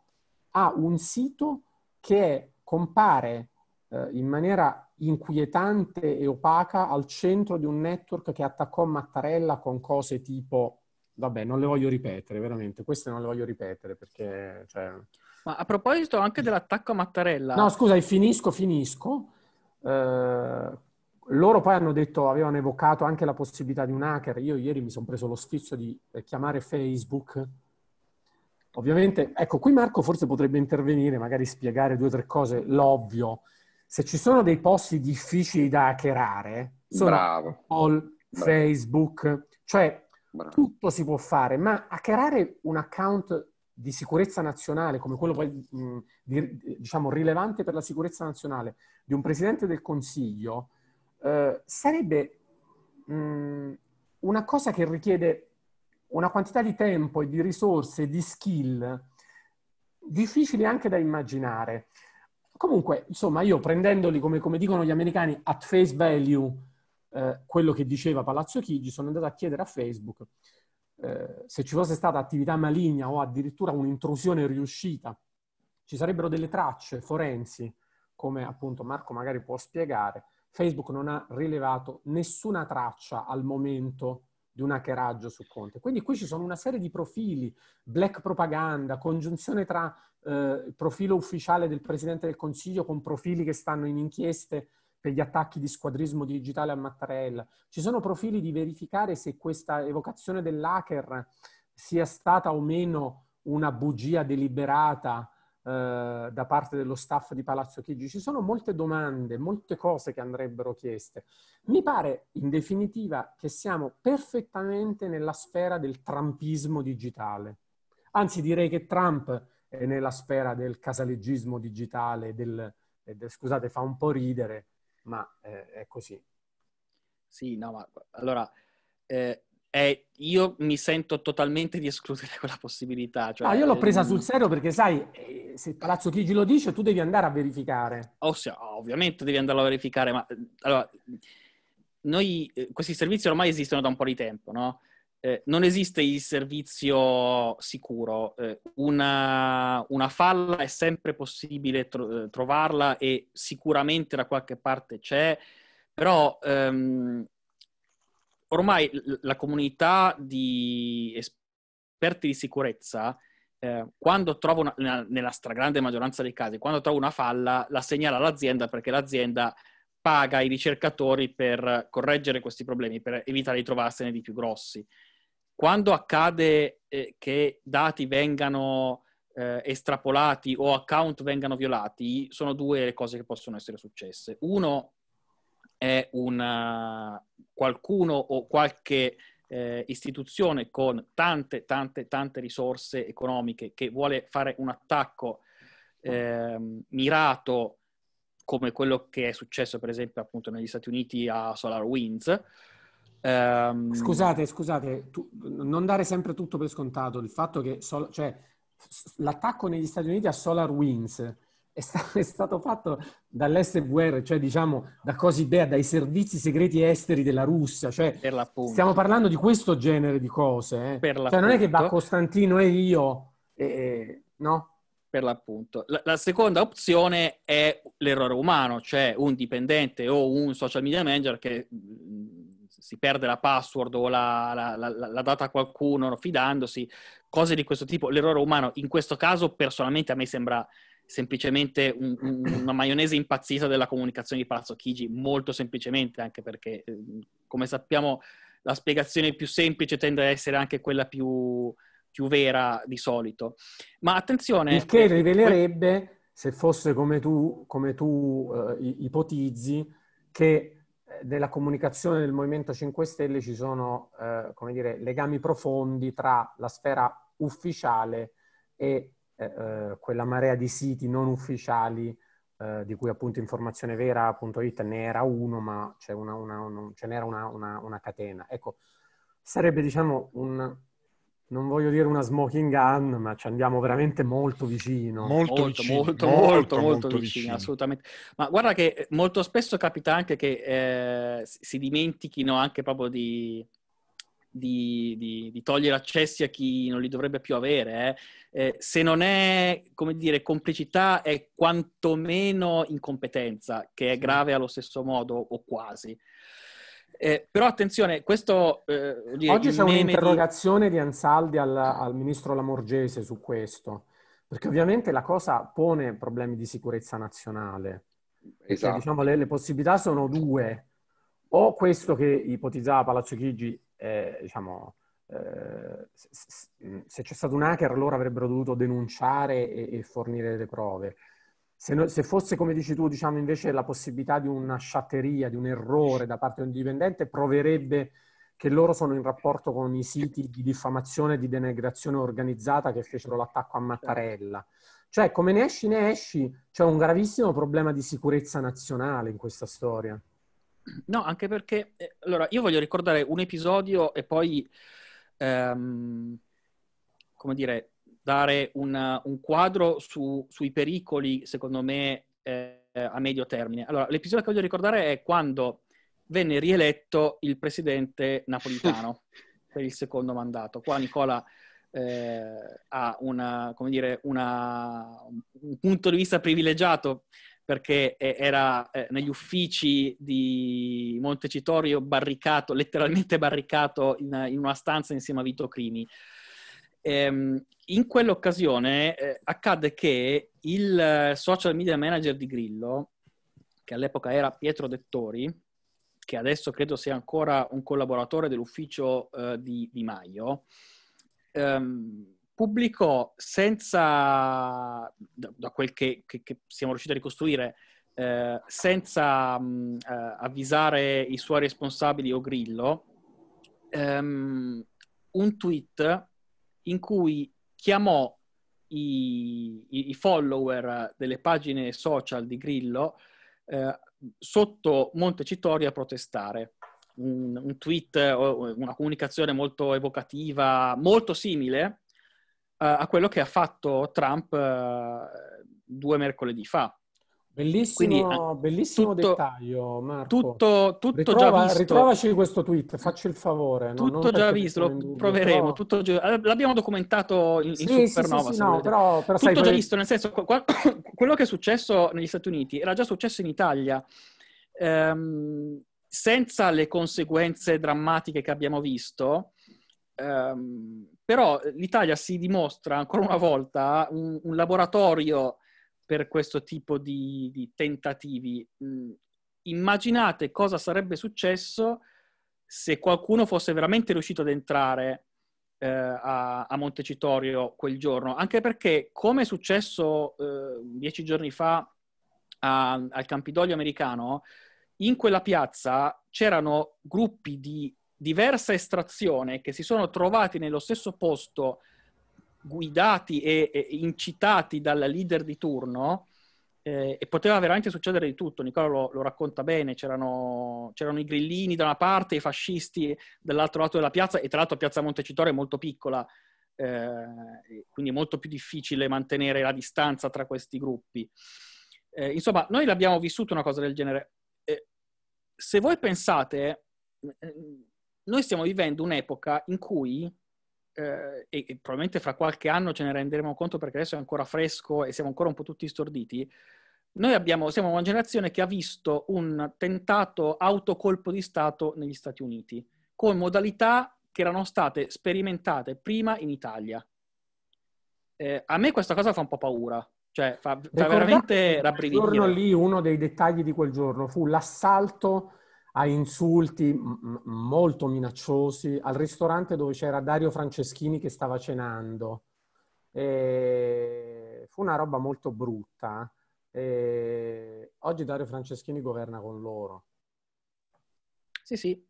a un sito che compare eh, in maniera inquietante e opaca al centro di un network che attaccò Mattarella con cose tipo vabbè, non le voglio ripetere, veramente, queste non le voglio ripetere perché... Cioè... Ma a proposito anche dell'attacco a Mattarella... No, scusa, finisco, finisco. Eh, loro poi hanno detto, avevano evocato anche la possibilità di un hacker. Io ieri mi sono preso lo sfizio di eh, chiamare Facebook. Ovviamente, ecco, qui Marco forse potrebbe intervenire, magari spiegare due o tre cose, l'ovvio. Se ci sono dei posti difficili da hackerare, sono Bravo. All, Bravo. Facebook, cioè Bravo. tutto si può fare, ma hackerare un account di sicurezza nazionale, come quello poi, mh, di, diciamo, rilevante per la sicurezza nazionale di un presidente del Consiglio, eh, sarebbe mh, mm, una cosa che richiede una quantità di tempo e di risorse, di skill, difficili anche da immaginare. Comunque, insomma, io prendendoli, come, come dicono gli americani, at face value, eh, quello che diceva Palazzo Chigi, sono andato a chiedere a Facebook eh, se ci fosse stata attività maligna o addirittura un'intrusione riuscita, ci sarebbero delle tracce forensi, come appunto Marco magari può spiegare, Facebook non ha rilevato nessuna traccia al momento di un hackeraggio su Conte. Quindi qui ci sono una serie di profili, black propaganda, congiunzione tra eh, profilo ufficiale del Presidente del Consiglio con profili che stanno in inchieste per gli attacchi di squadrismo digitale a Mattarella. Ci sono profili di verificare se questa evocazione dell'hacker sia stata o meno una bugia deliberata eh, da parte dello staff di Palazzo Chigi. Ci sono molte domande, molte cose che andrebbero chieste. Mi pare, in definitiva, che siamo perfettamente nella sfera del trumpismo digitale. Anzi, direi che Trump è nella sfera del casaleggismo digitale, del, eh, del, scusate, fa un po' ridere, ma eh, è così. Sì, no, ma allora eh, eh, io mi sento totalmente di escludere quella possibilità. Cioè, ah, io l'ho presa eh, sul serio perché, sai, se Palazzo Chigi lo dice, tu devi andare a verificare. Ossia, oh, ah, ovviamente devi andarlo a verificare, ma eh, allora, noi, eh, questi servizi ormai esistono da un po' di tempo, no? Eh, non esiste il servizio sicuro, eh, una, una, falla è sempre possibile tro- eh, trovarla e sicuramente da qualche parte c'è, però ehm, ormai la comunità di esperti di sicurezza eh, quando trovo una, nella stragrande maggioranza dei casi, quando trovo una falla, la segnala all'azienda perché l'azienda paga i ricercatori per correggere questi problemi, per evitare di trovarsene di più grossi. Quando accade eh, che dati vengano eh, estrapolati o account vengano violati, sono due le cose che possono essere successe. Uno è un eh, qualcuno o qualche eh, istituzione con tante, tante, tante risorse economiche che vuole fare un attacco eh, mirato come quello che è successo per esempio appunto negli Stati Uniti a SolarWinds. Um... Ehm, scusate, scusate, tu, non dare sempre tutto per scontato, il fatto che sol- cioè, l'attacco negli Stati Uniti a SolarWinds è, sta- è stato fatto dall'SVR, cioè diciamo da Cosidea, dai servizi segreti esteri della Russia. Cioè, stiamo parlando di questo genere di cose. Eh. Cioè, non è che va Costantino e io, eh, no? Per l'appunto. La, la, seconda opzione è l'errore umano, cioè un dipendente o un social media manager che si perde la password o la, la, la data a qualcuno fidandosi, cose di questo tipo. L'errore umano in questo caso personalmente a me sembra semplicemente un, un, una maionese impazzita della comunicazione di Palazzo Chigi, molto semplicemente, anche perché, eh, come sappiamo, la spiegazione più semplice tende ad essere anche quella più, più vera di solito. Ma attenzione... Il che eh, rivelerebbe, se fosse come tu, come tu eh, ipotizzi, che eh, nella comunicazione del Movimento 5 Stelle ci sono, eh, come dire, legami profondi tra la sfera ufficiale e eh, eh, quella marea di siti non ufficiali eh, di cui appunto informazionevera.it ne era uno, ma c'è una, una, un, ce n'era una, una, catena. Ecco, sarebbe diciamo un, non voglio dire una smoking gun, ma ci andiamo veramente molto vicino. Molto, molto, vicino, molto, molto, molto, molto vicino, vicino, assolutamente. Ma guarda che eh, molto spesso capita anche che eh, si dimentichino anche proprio di, di, di, di, togliere accessi a chi non li dovrebbe più avere. Eh. Eh, se non è, come dire, complicità, è quantomeno incompetenza, che è grave allo stesso modo o quasi. Eh, però attenzione, questo... Eh, dire, Oggi c'è un'interrogazione di, di Ansaldi al, al ministro Lamorgese su questo, perché ovviamente la cosa pone problemi di sicurezza nazionale. Esatto. Cioè, diciamo, le, le possibilità sono due. O questo che ipotizzava Palazzo Chigi eh, diciamo, eh, se c'è stato un hacker loro avrebbero dovuto denunciare e, e fornire le prove. Se, no, se, fosse, come dici tu, diciamo invece la possibilità di una sciatteria, di un errore da parte di un dipendente, proverebbe che loro sono in rapporto con i siti di diffamazione e di denigrazione organizzata che fecero l'attacco a Mattarella. Cioè, come ne esci, ne esci, c'è un gravissimo problema di sicurezza nazionale in questa storia. No, anche perché, eh, allora, io voglio ricordare un episodio e poi, ehm, come dire, dare una, un quadro su, sui pericoli, secondo me, eh, a medio termine. Allora, l'episodio che voglio ricordare è quando venne rieletto il presidente napolitano per il secondo mandato. Qua Nicola eh, ha una, dire, una, un punto di vista privilegiato perché eh, era eh, negli uffici di Montecitorio barricato, letteralmente barricato in, una stanza insieme a Vito Crimi. Ehm, in quell'occasione eh, accadde che il social media manager di Grillo, che all'epoca era Pietro Dettori, che adesso credo sia ancora un collaboratore dell'ufficio di, Maio, ehm, pubblicò senza, da, quel che, che, che siamo riusciti a ricostruire, eh, senza mh, mm, eh, avvisare i suoi responsabili o Grillo, ehm, un tweet in cui chiamò i, i, i, follower delle pagine social di Grillo eh, sotto Montecitorio a protestare. Un, un tweet, una comunicazione molto evocativa, molto simile eh, a quello che ha fatto Trump eh, due mercoledì fa. Bellissimo, Quindi, eh, bellissimo tutto, dettaglio, Marco. Tutto, tutto Ritrova, già visto. Ritrovaci questo tweet, facci il favore. Tutto non già visto, lo proveremo. Però... Già, l'abbiamo documentato in, in Supernova. Sì, sì, no, però, però tutto già pre... visto, nel senso, quello che è successo negli Stati Uniti era già successo in Italia. Ehm, senza le conseguenze drammatiche che abbiamo visto, ehm, però eh, l'Italia si dimostra ancora una volta un, un laboratorio per questo tipo di, di tentativi. Mm, immaginate cosa sarebbe successo se qualcuno fosse veramente riuscito ad entrare eh, a, a, Montecitorio quel giorno, anche perché come è successo eh, dieci giorni fa a, al Campidoglio americano, in quella piazza c'erano gruppi di diversa estrazione che si sono trovati nello stesso posto guidati e, e incitati dal leader di turno eh, e poteva veramente succedere di tutto, Nicola lo, lo racconta bene, c'erano, c'erano, i grillini da una parte, i fascisti dall'altro lato della piazza e tra l'altro Piazza Montecitorio è molto piccola, eh, quindi è molto più difficile mantenere la distanza tra questi gruppi. Eh, insomma, noi l'abbiamo vissuto una cosa del genere. Eh, se voi pensate, eh, noi stiamo vivendo un'epoca in cui, eh, e, probabilmente fra qualche anno ce ne renderemo conto perché adesso è ancora fresco e siamo ancora un po' tutti storditi, noi abbiamo, siamo una generazione che ha visto un tentato autocolpo di Stato negli Stati Uniti, con modalità che erano state sperimentate prima in Italia. Eh, a me questa cosa fa un po' paura, cioè fa, fa veramente rabbrividire. Il giorno lì uno dei dettagli di quel giorno fu l'assalto a insulti molto minacciosi al ristorante dove c'era Dario Franceschini che stava cenando. E fu una roba molto brutta. Eh. E oggi Dario Franceschini governa con loro. Sì, sì.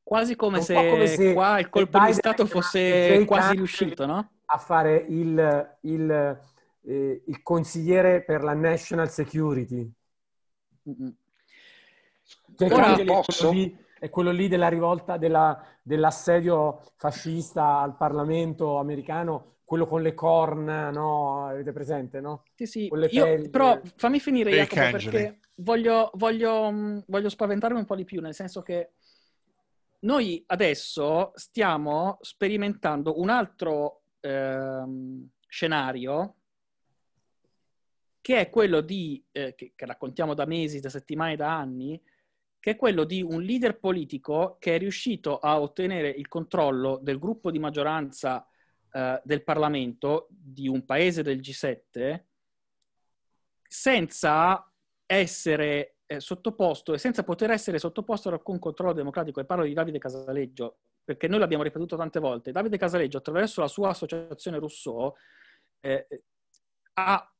Quasi come, se, come se, qua il colpo di Stato fosse quasi riuscito, no? A fare il, il, eh, il consigliere per la national security. Mm-mm cioè, Ora, è, quello lì, è quello lì della rivolta, della, dell'assedio fascista al Parlamento americano quello con le corna, no? Avete presente, no? Sì, sì. Io, però fammi finire, Jacopo, perché voglio, voglio, mm, voglio, spaventarmi un po' di più, nel senso che noi adesso stiamo sperimentando un altro ehm, scenario che è quello di, eh, che, che raccontiamo da mesi, da settimane, da anni, che è quello di un leader politico che è riuscito a ottenere il controllo del gruppo di maggioranza eh, del Parlamento di un paese del G7 senza essere eh, sottoposto e senza poter essere sottoposto ad alcun controllo democratico. E parlo di Davide Casaleggio, perché noi l'abbiamo ripetuto tante volte. Davide Casaleggio, attraverso la sua associazione Rousseau, eh, ha,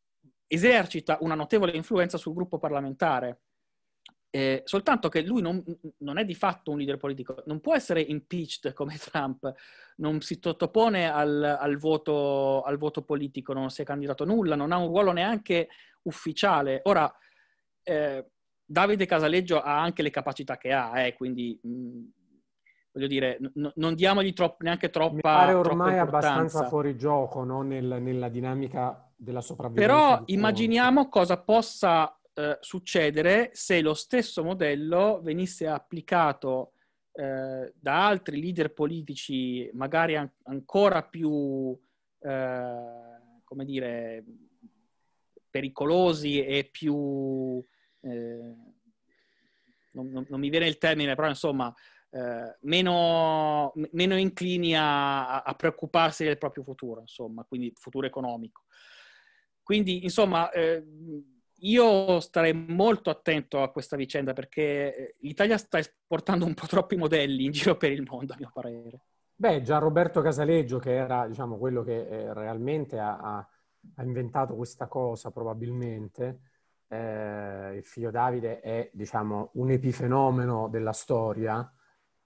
esercita una notevole influenza sul gruppo parlamentare eh, soltanto che lui non, non, è di fatto un leader politico, non può essere impeached come Trump, non si sottopone al, al, voto, al voto politico, non si è candidato a nulla, non ha un ruolo neanche ufficiale. Ora, eh, Davide Casaleggio ha anche le capacità che ha, eh, quindi mh, mm, voglio dire, n- non diamogli troppo, neanche troppa. Mi pare ormai abbastanza fuori gioco no? Nel, nella dinamica della sopravvivenza. Però immaginiamo cosa possa eh, succedere se lo stesso modello venisse applicato eh, da altri leader politici magari an- ancora più, eh, come dire, pericolosi e più... Eh, non, non, mi viene il termine, però insomma, eh, meno, meno, inclini a, a, preoccuparsi del proprio futuro, insomma, quindi futuro economico. Quindi, insomma, eh, io starei molto attento a questa vicenda perché eh, l'Italia sta esportando un po' troppi modelli in giro per il mondo, a mio parere. Beh, già Roberto Casaleggio, che era diciamo, quello che eh, realmente ha, ha, inventato questa cosa, probabilmente, eh, il figlio Davide è diciamo, un epifenomeno della storia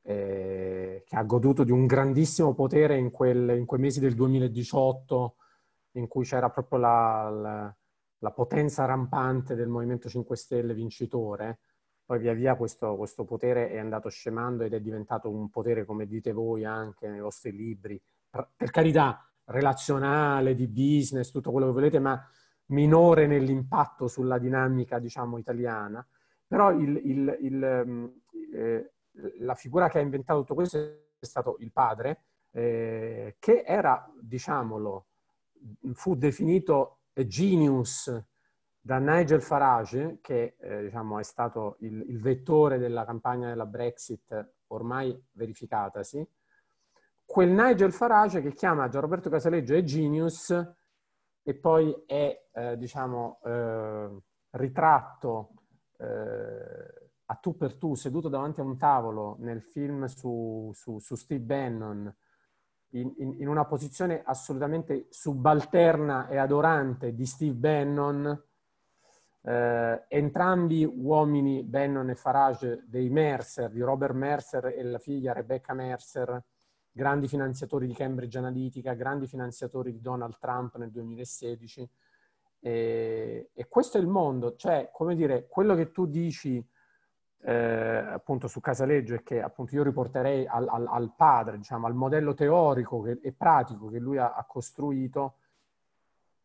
eh, che ha goduto di un grandissimo potere in, quel, in, quei mesi del 2018 in cui c'era proprio la, la la potenza rampante del Movimento 5 Stelle vincitore, poi via via questo, questo, potere è andato scemando ed è diventato un potere, come dite voi anche nei vostri libri, per carità, relazionale, di business, tutto quello che volete, ma minore nell'impatto sulla dinamica, diciamo, italiana. Però il, il, il, mm, eh, la figura che ha inventato tutto questo è stato il padre, eh, che era, diciamolo, mm, fu definito Genius da Nigel Farage, che eh, diciamo, è stato il, il, vettore della campagna della Brexit ormai verificatasi, quel Nigel Farage che chiama Gianroberto Casaleggio e Genius e poi è, eh, diciamo, eh, ritratto eh, a tu per tu, seduto davanti a un tavolo nel film su, su, su Steve Bannon, in, in, in una posizione assolutamente subalterna e adorante di Steve Bannon, eh, entrambi uomini, Bannon e Farage, dei Mercer, di Robert Mercer e la figlia Rebecca Mercer, grandi finanziatori di Cambridge Analytica, grandi finanziatori di Donald Trump nel 2016. E, e questo è il mondo, cioè, come dire, quello che tu dici eh, appunto su Casaleggio e che appunto io riporterei al, al, al padre, diciamo, al modello teorico che, e pratico che lui ha, ha costruito,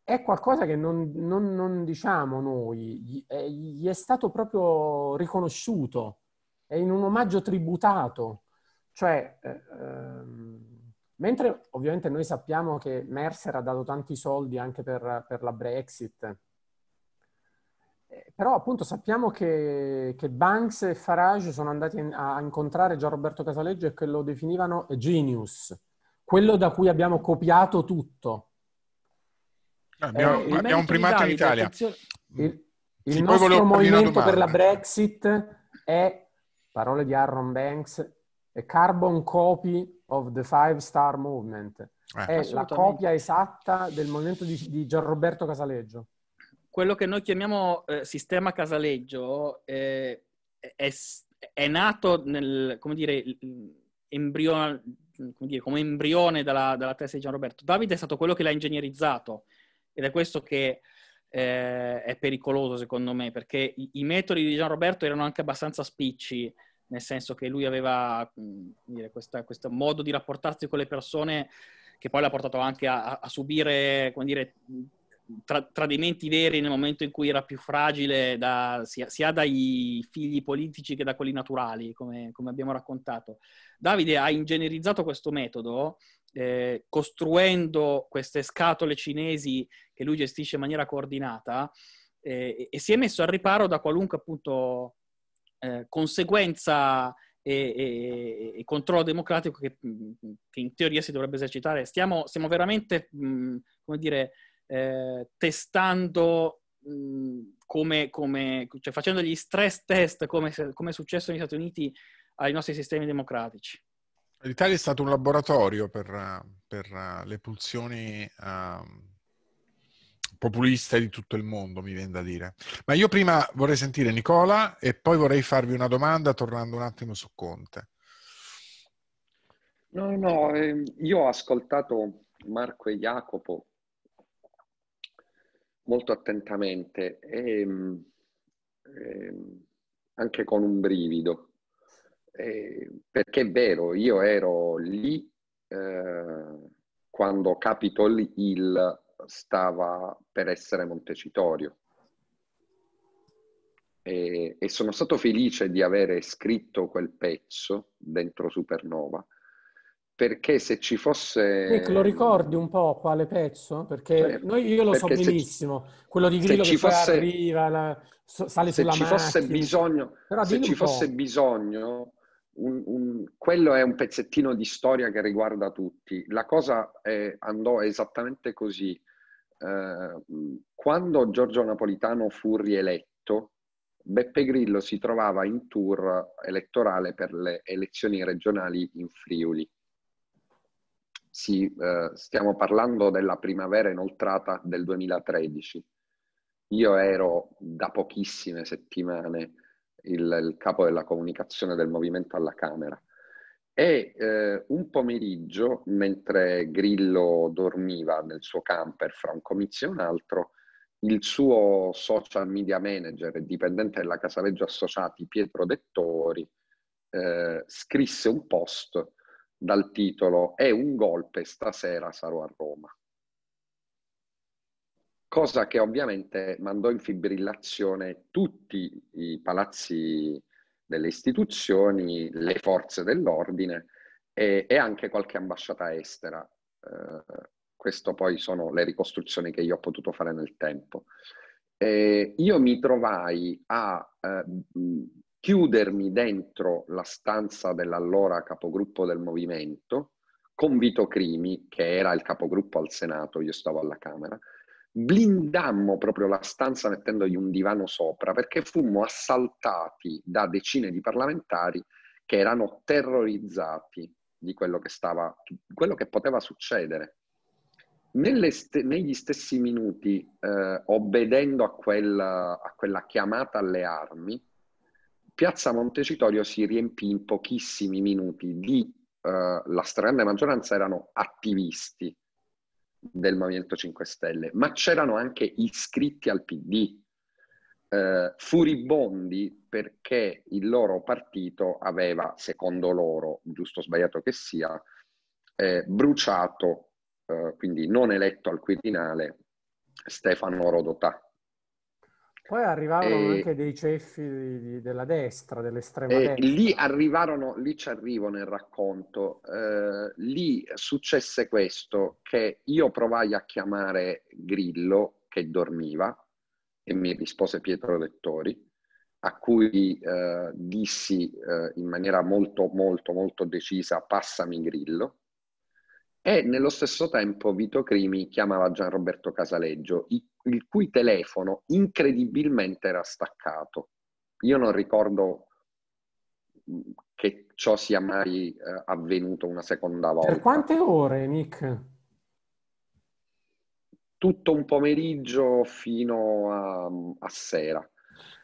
è qualcosa che non, non, non diciamo noi, gli è, gli è stato proprio riconosciuto, è in un omaggio tributato. Cioè, eh, ehm, mentre ovviamente noi sappiamo che Mercer ha dato tanti soldi anche per, per la Brexit, eh, però appunto sappiamo che, che, Banks e Farage sono andati a, a incontrare già Roberto Casaleggio e che lo definivano genius, quello da cui abbiamo copiato tutto. Ah, abbiamo, eh, abbiamo primato in Italia. Mm. Il, il sì, nostro movimento per la Brexit è, parole di Aaron Banks, a carbon copy of the five star movement. Eh, è la copia esatta del movimento di, di Gianroberto Casaleggio quello che noi chiamiamo eh, sistema casaleggio eh, è, è, nato nel, come dire, come, dire, come embrione dalla, dalla, testa di Gian Roberto. Davide è stato quello che l'ha ingegnerizzato ed è questo che eh, è pericoloso secondo me, perché i, i, metodi di Gian Roberto erano anche abbastanza spicci, nel senso che lui aveva mm, dire, questa, questo modo di rapportarsi con le persone che poi l'ha portato anche a, a subire, come dire, tra, tradimenti veri nel momento in cui era più fragile da, sia, sia, dai figli politici che da quelli naturali, come, come abbiamo raccontato. Davide ha ingegnerizzato questo metodo eh, costruendo queste scatole cinesi che lui gestisce in maniera coordinata eh, e si è messo al riparo da qualunque appunto eh, conseguenza e, e, e, controllo democratico che, mm, che, in teoria si dovrebbe esercitare. Stiamo, stiamo veramente, mh, mm, come dire, eh, testando mh, come, come cioè facendo gli stress test come, come è successo negli Stati Uniti ai nostri sistemi democratici. L'Italia è stato un laboratorio per, per eh, le pulsioni um, populiste di tutto il mondo, mi viene da dire. Ma io prima vorrei sentire Nicola e poi vorrei farvi una domanda tornando un attimo su Conte. No, no, ehm, io ho ascoltato Marco e Jacopo molto attentamente e, ehm, e ehm, anche con un brivido, e, eh, perché è vero, io ero lì eh, quando Capitol Hill stava per essere Montecitorio. E, e, sono stato felice di avere scritto quel pezzo dentro Supernova perché se ci fosse... Nick, lo ricordi un po' quale pezzo? Perché eh, noi, io lo so benissimo, ci, quello di Grillo che fosse, arriva, la, sale se sulla ci Fosse bisogno, se ci fosse bisogno, un, un, quello è un pezzettino di storia che riguarda tutti. La cosa è, andò esattamente così. Eh, mm, quando Giorgio Napolitano fu rieletto, Beppe Grillo si trovava in tour elettorale per le elezioni regionali in Friuli sì, eh, stiamo parlando della primavera inoltrata del 2013. Io ero da pochissime settimane il, il capo della comunicazione del movimento alla Camera e eh, un pomeriggio, mentre Grillo dormiva nel suo camper fra un comizio e un altro, il suo social media manager e dipendente della Casaleggio Associati, Pietro Dettori, eh, scrisse un post dal titolo È un golpe, stasera sarò a Roma. Cosa che ovviamente mandò in fibrillazione tutti i palazzi delle istituzioni, le forze dell'ordine e, e anche qualche ambasciata estera. Eh, questo poi sono le ricostruzioni che io ho potuto fare nel tempo. Eh, io mi trovai a eh, chiudermi dentro la stanza dell'allora capogruppo del movimento con Vito Crimi, che era il capogruppo al Senato, io stavo alla Camera, blindammo proprio la stanza mettendogli un divano sopra perché fummo assaltati da decine di parlamentari che erano terrorizzati di quello che, stava, quello che poteva succedere. St- negli stessi minuti, eh, obbedendo a quella, a quella chiamata alle armi, Piazza Montecitorio si riempì in pochissimi minuti di, eh, la stragrande maggioranza erano attivisti del Movimento 5 Stelle, ma c'erano anche iscritti al PD, eh, furibondi perché il loro partito aveva, secondo loro, giusto o sbagliato che sia, eh, bruciato, eh, quindi non eletto al Quirinale, Stefano Rodotà poi arrivarono eh, anche dei ceffi di, di, della destra, dell'estrema eh, destra. Lì arrivarono, lì ci arrivo nel racconto, eh, lì successe questo, che io provai a chiamare Grillo, che dormiva, e mi rispose Pietro Lettori, a cui eh, dissi eh, in maniera molto, molto, molto decisa, passami Grillo, e nello stesso tempo Vito Crimi chiamava Gianroberto Casaleggio, il cui telefono incredibilmente era staccato. Io non ricordo mm, che ciò sia mai eh, avvenuto una seconda volta. Per quante ore, Nick? Tutto un pomeriggio fino a, a sera.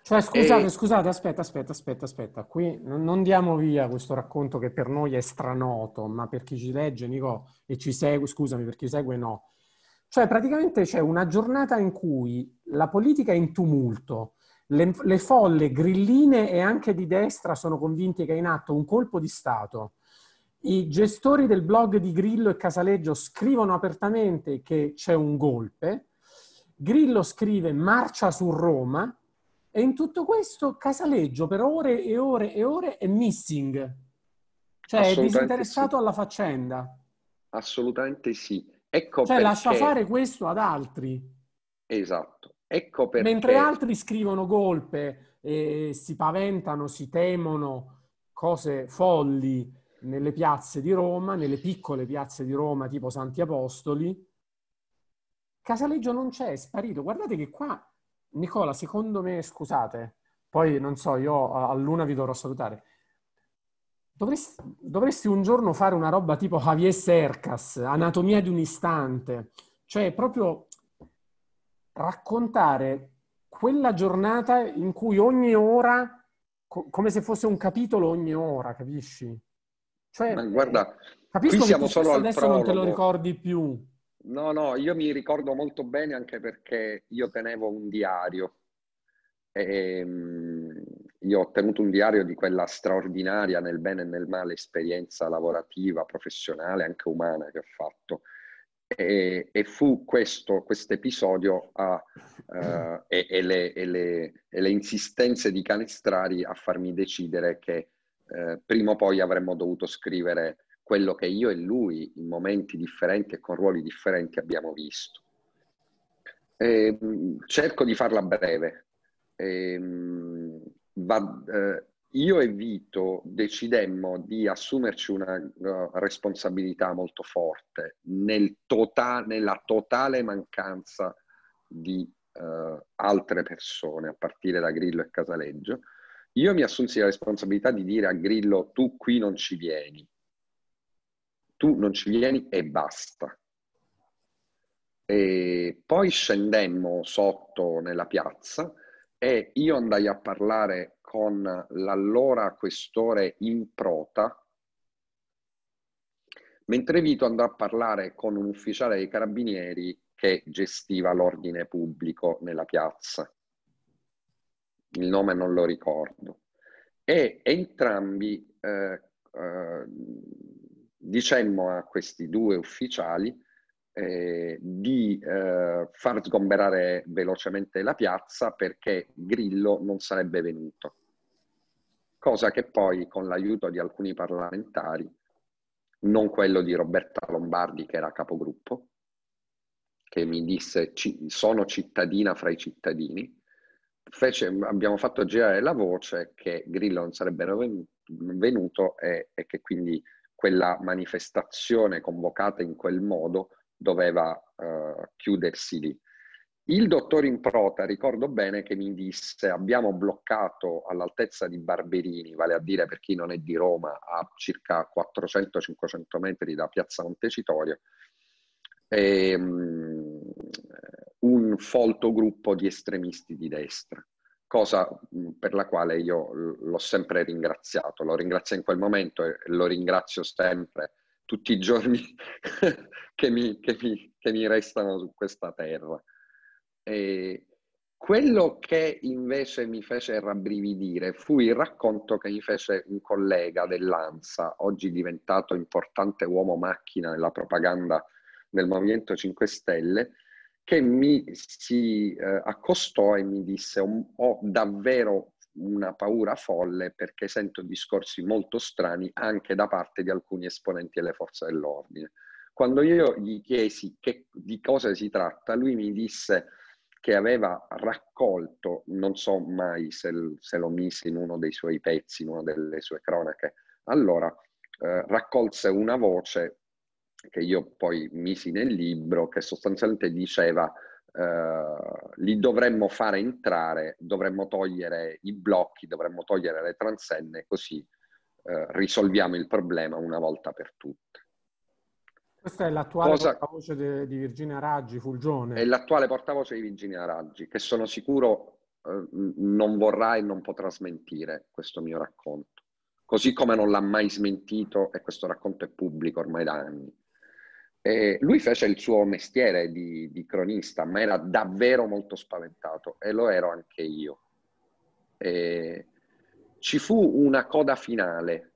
Cioè, scusate, e... scusate, aspetta, aspetta, aspetta, aspetta. Qui non diamo via questo racconto che per noi è stranoto, ma per chi ci legge, Nico, e ci segue, scusami, per chi segue no. Cioè, praticamente c'è una giornata in cui la politica è in tumulto, le, le folle grilline e anche di destra sono convinte che è in atto un colpo di Stato. I gestori del blog di Grillo e Casaleggio scrivono apertamente che c'è un golpe. Grillo scrive marcia su Roma, e in tutto questo casaleggio per ore e ore e ore è missing, cioè è disinteressato sì. alla faccenda. Assolutamente sì. Ecco cioè perché... lascia fare questo ad altri. Esatto. Ecco perché... Mentre altri scrivono golpe e si paventano, si temono cose folli nelle piazze di Roma, nelle piccole piazze di Roma tipo Santi Apostoli, Casaleggio non c'è, è sparito. Guardate che qua Nicola, secondo me, scusate, poi non so, io a luna vi dovrò salutare. Dovresti, dovresti un giorno fare una roba tipo Javier Sercas, Anatomia di un istante, cioè proprio raccontare quella giornata in cui ogni ora, co- come se fosse un capitolo ogni ora, capisci? Cioè, Ma guarda, capisco qui siamo che solo adesso prologo. non te lo ricordi più, No, no, io mi ricordo molto bene anche perché io tenevo un diario. E, um, io ho tenuto un diario di quella straordinaria, nel bene e nel male, esperienza lavorativa, professionale, anche umana che ho fatto. E, e fu questo episodio uh, eh, e, e, le, le insistenze di Canestrari a farmi decidere che uh, prima o poi avremmo dovuto scrivere quello che io e lui in momenti differenti e con ruoli differenti abbiamo visto. E, ehm, cerco di farla breve. E, ehm, va, eh, io e Vito decidemmo di assumerci una responsabilità molto forte nel tota- nella totale mancanza di uh, altre persone, a partire da Grillo e Casaleggio. Io mi assunsi la responsabilità di dire a Grillo tu qui non ci vieni, tu non ci vieni e basta. E poi scendemmo sotto nella piazza e io andai a parlare con l'allora questore in prota, mentre Vito andò a parlare con un ufficiale dei carabinieri che gestiva l'ordine pubblico nella piazza. Il nome non lo ricordo. E entrambi eh, eh, dicemmo a questi due ufficiali eh, di eh, far sgomberare velocemente la piazza perché Grillo non sarebbe venuto, cosa che poi con l'aiuto di alcuni parlamentari, non quello di Roberta Lombardi che era capogruppo, che mi disse sono cittadina fra i cittadini, Fece, abbiamo fatto girare la voce che Grillo non sarebbe venuto e, e che quindi quella manifestazione convocata in quel modo doveva eh, chiudersi lì. Il dottor Improta, ricordo bene, che mi disse abbiamo bloccato all'altezza di Barberini, vale a dire per chi non è di Roma, a circa 400-500 metri da Piazza Montecitorio, e, um, un folto gruppo di estremisti di destra cosa per la quale io l'ho sempre ringraziato, lo ringrazio in quel momento e lo ringrazio sempre tutti i giorni che, mi, che, mi, che, mi, restano su questa terra. E quello che invece mi fece rabbrividire fu il racconto che mi fece un collega dell'ANSA, oggi diventato importante uomo macchina nella propaganda del Movimento 5 Stelle, che mi si eh, accostò e mi disse ho davvero una paura folle perché sento discorsi molto strani anche da parte di alcuni esponenti delle forze dell'ordine. Quando io gli chiesi che, di cosa si tratta, lui mi disse che aveva raccolto, non so mai se, se lo mise in uno dei suoi pezzi, in una delle sue cronache, allora eh, raccolse una voce che io poi misi nel libro, che sostanzialmente diceva eh, li dovremmo fare entrare, dovremmo togliere i blocchi, dovremmo togliere le transenne, così eh, risolviamo il problema una volta per tutte. Questa è l'attuale Cosa... portavoce de, di Virginia Raggi, Fulgione. È l'attuale portavoce di Virginia Raggi, che sono sicuro eh, non vorrà e non potrà smentire questo mio racconto. Così come non l'ha mai smentito, e questo racconto è pubblico ormai da anni. E lui fece il suo mestiere di, di, cronista, ma era davvero molto spaventato e lo ero anche io. E ci fu una coda finale.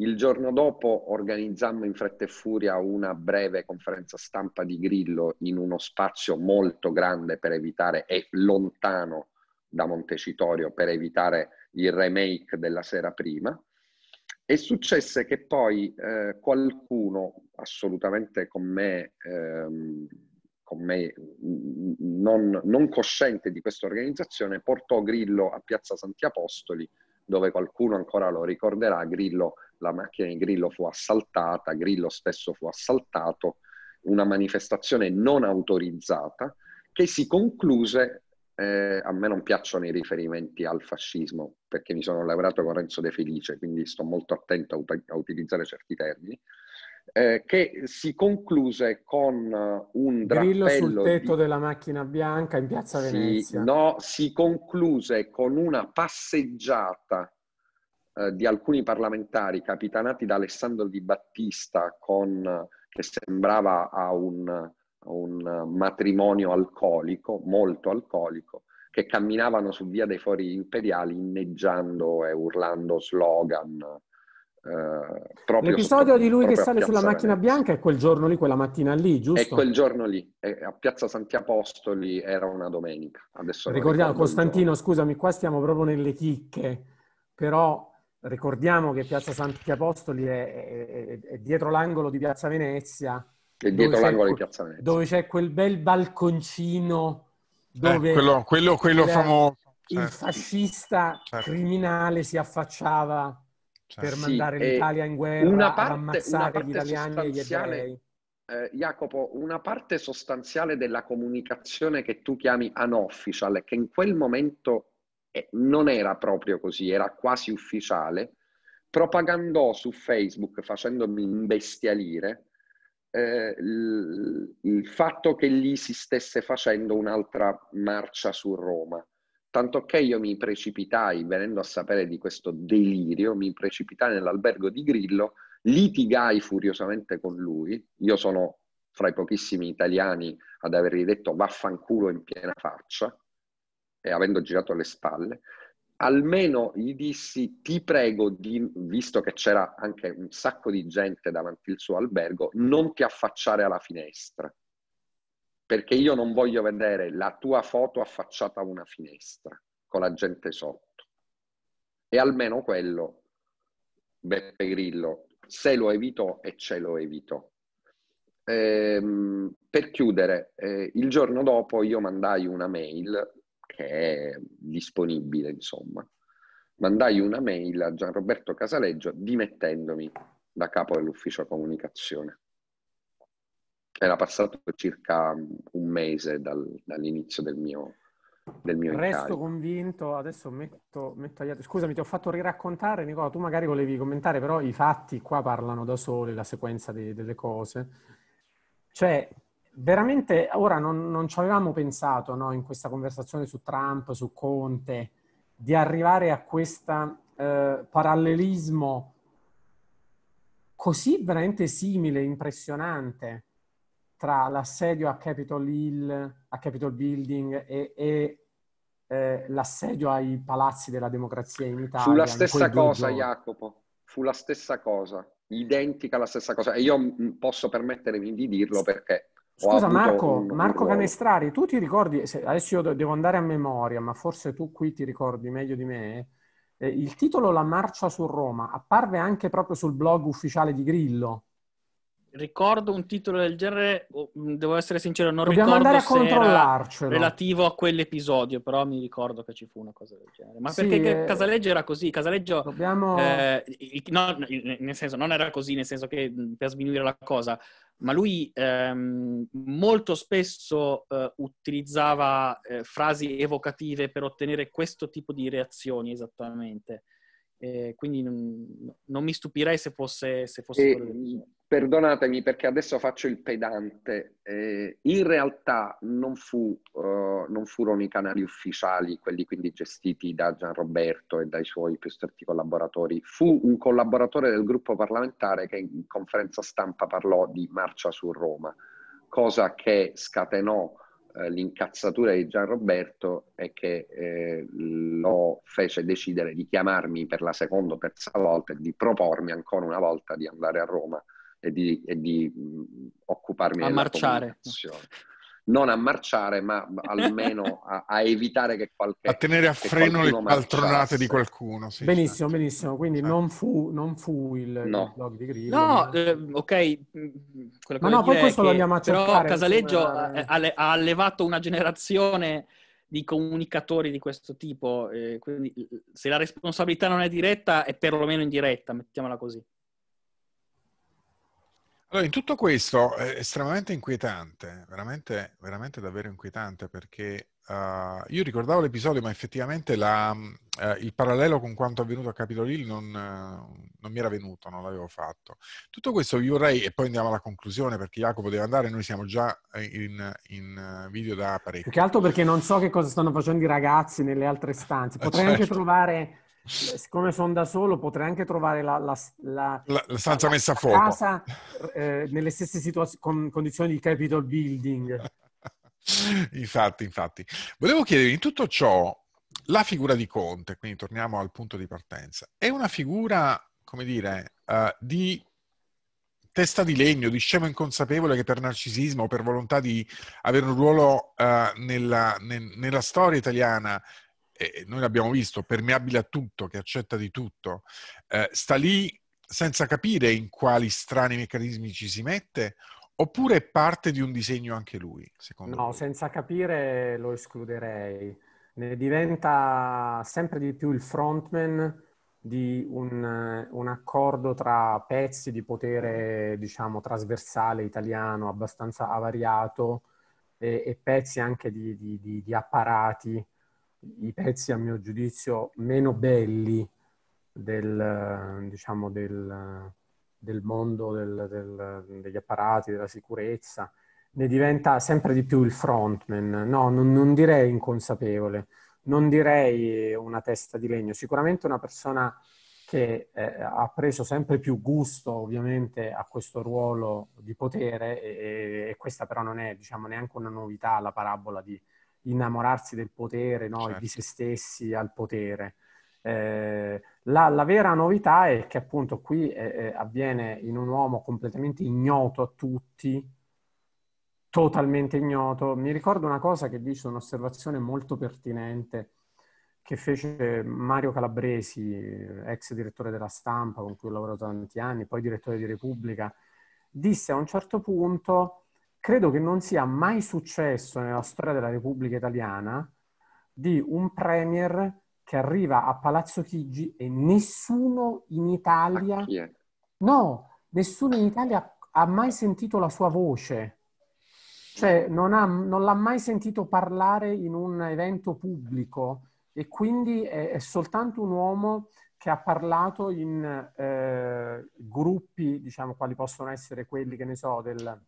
Il giorno dopo organizzammo in fretta e furia una breve conferenza stampa di Grillo in uno spazio molto grande per evitare e lontano da Montecitorio per evitare il remake della sera prima e successe che poi eh, qualcuno, assolutamente con me, ehm, con me non, non, cosciente di questa organizzazione, portò Grillo a Piazza Santi Apostoli, dove qualcuno ancora lo ricorderà, Grillo, la macchina di Grillo fu assaltata, Grillo stesso fu assaltato, una manifestazione non autorizzata che si concluse eh, a me non piacciono i riferimenti al fascismo perché mi sono lavorato con Renzo De Felice, quindi sto molto attento a, ut- a utilizzare certi termini. Eh, che si concluse con eh, un drappello Grillo sul tetto di... della macchina bianca in piazza si, Venezia. No, si concluse con una passeggiata eh, di alcuni parlamentari capitanati da Alessandro Di Battista con, eh, che sembrava a un un matrimonio alcolico, molto alcolico, che camminavano su via dei fori imperiali inneggiando e urlando slogan. Eh, L'episodio sotto, di lui che sale sulla macchina Venezia. bianca è quel giorno lì, quella mattina lì, giusto? È quel giorno lì, a Piazza Santi Apostoli era una domenica. Adesso Ricordiamo, Costantino, scusami, qua stiamo proprio nelle chicche, però ricordiamo che Piazza Santi Apostoli è, è, è dietro l'angolo di Piazza Venezia dietro l'angolo di Piazza Venezia. Dove c'è quel bel balconcino eh, dove eh, quello, quello, quello famoso. Certo. Il fascista certo. criminale si affacciava certo. per mandare sì, l'Italia in guerra, una parte, ammazzare una gli italiani e gli ebrei. Eh, Jacopo, una parte sostanziale della comunicazione che tu chiami unofficial, che in quel momento eh, non era proprio così, era quasi ufficiale, propagandò su Facebook facendomi imbestialire eh, il, il fatto che lì si stesse facendo un'altra marcia su Roma. Tanto che io mi precipitai, venendo a sapere di questo delirio, mi precipitai nell'albergo di Grillo, litigai furiosamente con lui. Io sono fra i pochissimi italiani ad avergli detto vaffanculo in piena faccia, e avendo girato le spalle almeno gli dissi ti prego, di, visto che c'era anche un sacco di gente davanti al suo albergo, non ti affacciare alla finestra, perché io non voglio vedere la tua foto affacciata a una finestra con la gente sotto. E almeno quello, Beppe Grillo, se lo evitò e ce lo evitò. Ehm, per chiudere, eh, il giorno dopo io mandai una mail che è disponibile, insomma. Mandai una mail a Gianroberto Casaleggio dimettendomi da capo dell'ufficio comunicazione. Era passato circa un mese dal, dall'inizio del mio, del mio Resto incarico. convinto, adesso metto, metto agli altri. Scusami, ti ho fatto riraccontare, Nicola, tu magari volevi commentare, però i fatti qua parlano da soli, la sequenza de, delle cose. Cioè, veramente ora non, non ci avevamo pensato no, in questa conversazione su Trump, su Conte, di arrivare a questo eh, parallelismo così veramente simile, impressionante tra l'assedio a Capitol Hill, a Capitol Building e, e eh, l'assedio ai palazzi della democrazia in Italia. Fu la stessa cosa, Jacopo, fu la stessa cosa, identica la stessa cosa. E io mm, posso permettermi di dirlo perché Scusa Marco, Marco Canestrari, tu ti ricordi, adesso io devo andare a memoria, ma forse tu qui ti ricordi meglio di me, eh, il titolo La marcia su Roma apparve anche proprio sul blog ufficiale di Grillo ricordo un titolo del genere, devo essere sincero, non Dobbiamo ricordo se era relativo a quell'episodio, però mi ricordo che ci fu una cosa del genere. Ma sì, perché eh... Casaleggio era così, Casaleggio... Dobbiamo... Eh, no, nel senso, non era così, nel senso che per sminuire la cosa, ma lui ehm, molto spesso eh, utilizzava eh, frasi evocative per ottenere questo tipo di reazioni esattamente. Eh, quindi non, non, mi stupirei se fosse, se fosse e... quello del perdonatemi perché adesso faccio il pedante, eh, in realtà non, fu, uh, non, furono i canali ufficiali, quelli quindi gestiti da Gianroberto e dai suoi più stretti collaboratori, fu un collaboratore del gruppo parlamentare che in conferenza stampa parlò di marcia su Roma, cosa che scatenò eh, l'incazzatura di Gianroberto e che eh, lo fece decidere di chiamarmi per la seconda o terza volta e di propormi ancora una volta di andare a Roma e di, e di mm, occuparmi a marciare. Non a marciare, ma almeno a, a, evitare che qualche... A tenere a freno le altronate di qualcuno. Sì, benissimo, certo. benissimo. Quindi certo. non, fu, non, fu, il, no. blog di Grillo. No, ma... Eh, ok. Mm, Quello ma no, poi questo lo andiamo a cercare. Però Casaleggio come... ha, ha allevato una generazione di comunicatori di questo tipo. Eh, quindi, se la responsabilità non è diretta, è perlomeno indiretta, mettiamola così. Allora, in tutto questo è estremamente inquietante, veramente, veramente davvero inquietante perché uh, io ricordavo l'episodio, ma effettivamente la, uh, il parallelo con quanto avvenuto a Capitol Hill non, uh, non, mi era venuto, non l'avevo fatto. Tutto questo vi vorrei, e poi andiamo alla conclusione perché Jacopo deve andare, noi siamo già eh, in, in video da parecchio. Più che altro perché non so che cosa stanno facendo i ragazzi nelle altre stanze, potrei certo. anche trovare siccome sono da solo, potrei anche trovare la, la, la, la stanza messa a fuoco. Casa eh, nelle stesse situaz- con condizioni di capital building. infatti, infatti. Volevo chiedere, in tutto ciò, la figura di Conte, quindi torniamo al punto di partenza, è una figura, come dire, uh, di testa di legno, di scemo inconsapevole che per narcisismo o per volontà di avere un ruolo uh, nella, nel, nella, storia italiana e noi l'abbiamo visto, permeabile a tutto, che accetta di tutto, eh, sta lì senza capire in quali strani meccanismi ci si mette oppure è parte di un disegno anche lui, secondo no, No, senza capire lo escluderei. Ne diventa sempre di più il frontman di un, un accordo tra pezzi di potere, diciamo, trasversale italiano abbastanza avariato e, e pezzi anche di, di, di, di apparati i pezzi, a mio giudizio, meno belli del, diciamo, del, del mondo del, degli apparati, della sicurezza, ne diventa sempre di più il frontman. No, non, non direi inconsapevole, non direi una testa di legno, sicuramente una persona che eh, ha preso sempre più gusto ovviamente a questo ruolo di potere e, e questa però non è diciamo, neanche una novità la parabola di, innamorarsi del potere, no? certo. di se stessi al potere. Eh, la, la, vera novità è che appunto qui eh, eh, avviene in un uomo completamente ignoto a tutti, totalmente ignoto. Mi ricordo una cosa che dice un'osservazione molto pertinente che fece Mario Calabresi, ex direttore della stampa con cui ho lavorato tanti anni, poi direttore di Repubblica, disse a un certo punto credo che non sia mai successo nella storia della Repubblica Italiana di un premier che arriva a Palazzo Chigi e nessuno in Italia... No, nessuno in Italia ha mai sentito la sua voce. Cioè, non, ha, non l'ha mai sentito parlare in un evento pubblico e quindi è, è soltanto un uomo che ha parlato in eh, gruppi, diciamo, quali possono essere quelli, che ne so, del,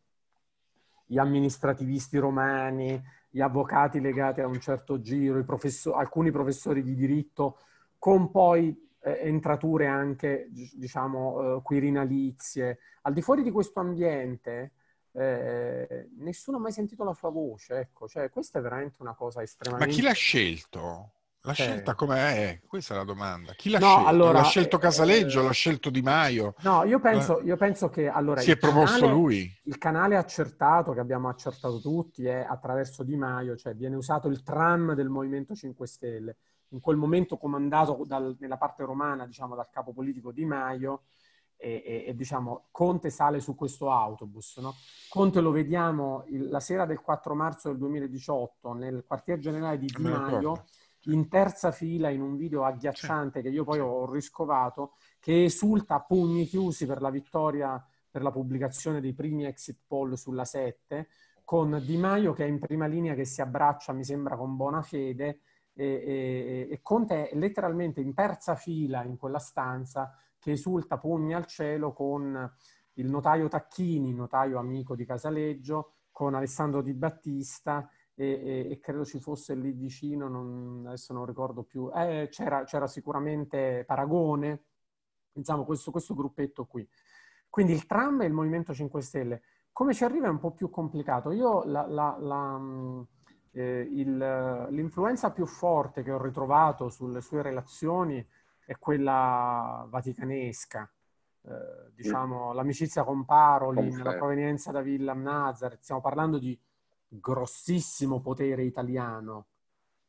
gli amministrativisti romani, gli avvocati legati a un certo giro, professor- alcuni professori di diritto, con poi eh, entrature anche, diciamo, eh, quirinalizie. Al di fuori di questo ambiente, eh, nessuno ha mai sentito la sua voce, ecco, cioè questa è veramente una cosa estremamente... Ma chi l'ha scelto? La scelta eh. com'è? Questa è la domanda. Chi l'ha no, scelto? Allora, l'ha scelto Casaleggio? Eh, l'ha scelto Di Maio? No, io eh. penso, io penso che allora, si è promosso canale, lui. Il canale accertato, che abbiamo accertato tutti, è attraverso Di Maio, cioè viene usato il tram del Movimento 5 Stelle, in quel momento comandato dal, nella parte romana, diciamo, dal capo politico Di Maio, e, e, e diciamo, Conte sale su questo autobus. No? Conte lo vediamo il, la sera del 4 marzo del 2018 nel quartier generale di Di Maio in terza fila in un video agghiacciante che io poi ho riscovato, che esulta a pugni chiusi per la vittoria per la pubblicazione dei primi exit poll sulla 7, con Di Maio che è in prima linea che si abbraccia, mi sembra, con buona fede, e, e, e Conte è letteralmente in terza fila in quella stanza che esulta pugni al cielo con il notaio Tacchini, notaio amico di Casaleggio, con Alessandro Di Battista e, e, credo ci fosse lì vicino, non, adesso non ricordo più, eh, c'era, c'era, sicuramente Paragone, diciamo questo, questo, gruppetto qui. Quindi il tram e il Movimento 5 Stelle. Come ci arriva è un po' più complicato. Io la, la, la, mm, eh, il, l'influenza più forte che ho ritrovato sulle sue relazioni è quella vaticanesca. Eh, diciamo l'amicizia con Paroli, la provenienza da Villa Nazar, stiamo parlando di grossissimo potere italiano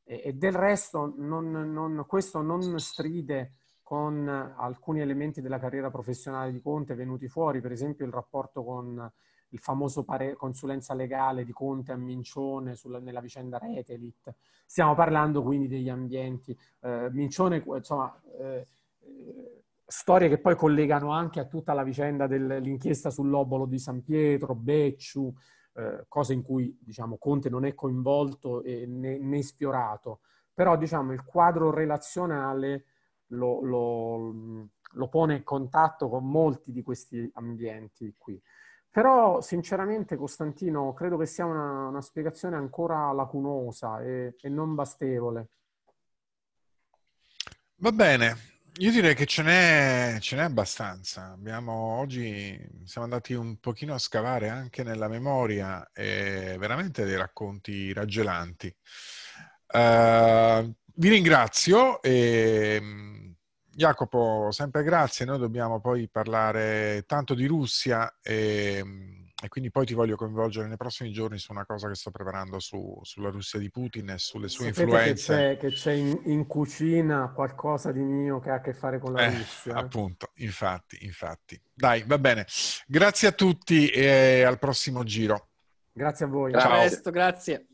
e, e del resto non, non, questo non stride con alcuni elementi della carriera professionale di Conte venuti fuori, per esempio il rapporto con il famoso pare- consulenza legale di Conte a Mincione sulla, nella vicenda Retelit. Stiamo parlando quindi degli ambienti. Eh, Mincione, insomma, eh, storie che poi collegano anche a tutta la vicenda dell'inchiesta sull'obolo di San Pietro, Becciu, eh, cosa in cui diciamo, Conte non è coinvolto né, né, sfiorato, però diciamo, il quadro relazionale lo, lo, lo, pone in contatto con molti di questi ambienti qui. Però sinceramente Costantino credo che sia una, una spiegazione ancora lacunosa e, e non bastevole. Va bene, io direi che ce n'è, ce n'è abbastanza. Abbiamo, oggi siamo andati un pochino a scavare anche nella memoria e veramente dei racconti raggelanti. Uh, eh, vi ringrazio e Jacopo, sempre grazie. Noi dobbiamo poi parlare tanto di Russia e e quindi poi ti voglio coinvolgere nei prossimi giorni su una cosa che sto preparando su, sulla Russia di Putin e sulle sue Sapete influenze. Che c'è, che c'è in, in, cucina qualcosa di mio che ha a che fare con la eh, Russia. Appunto, infatti, infatti. Dai, va bene. Grazie a tutti e al prossimo giro. Grazie a voi. Ciao. A presto, grazie.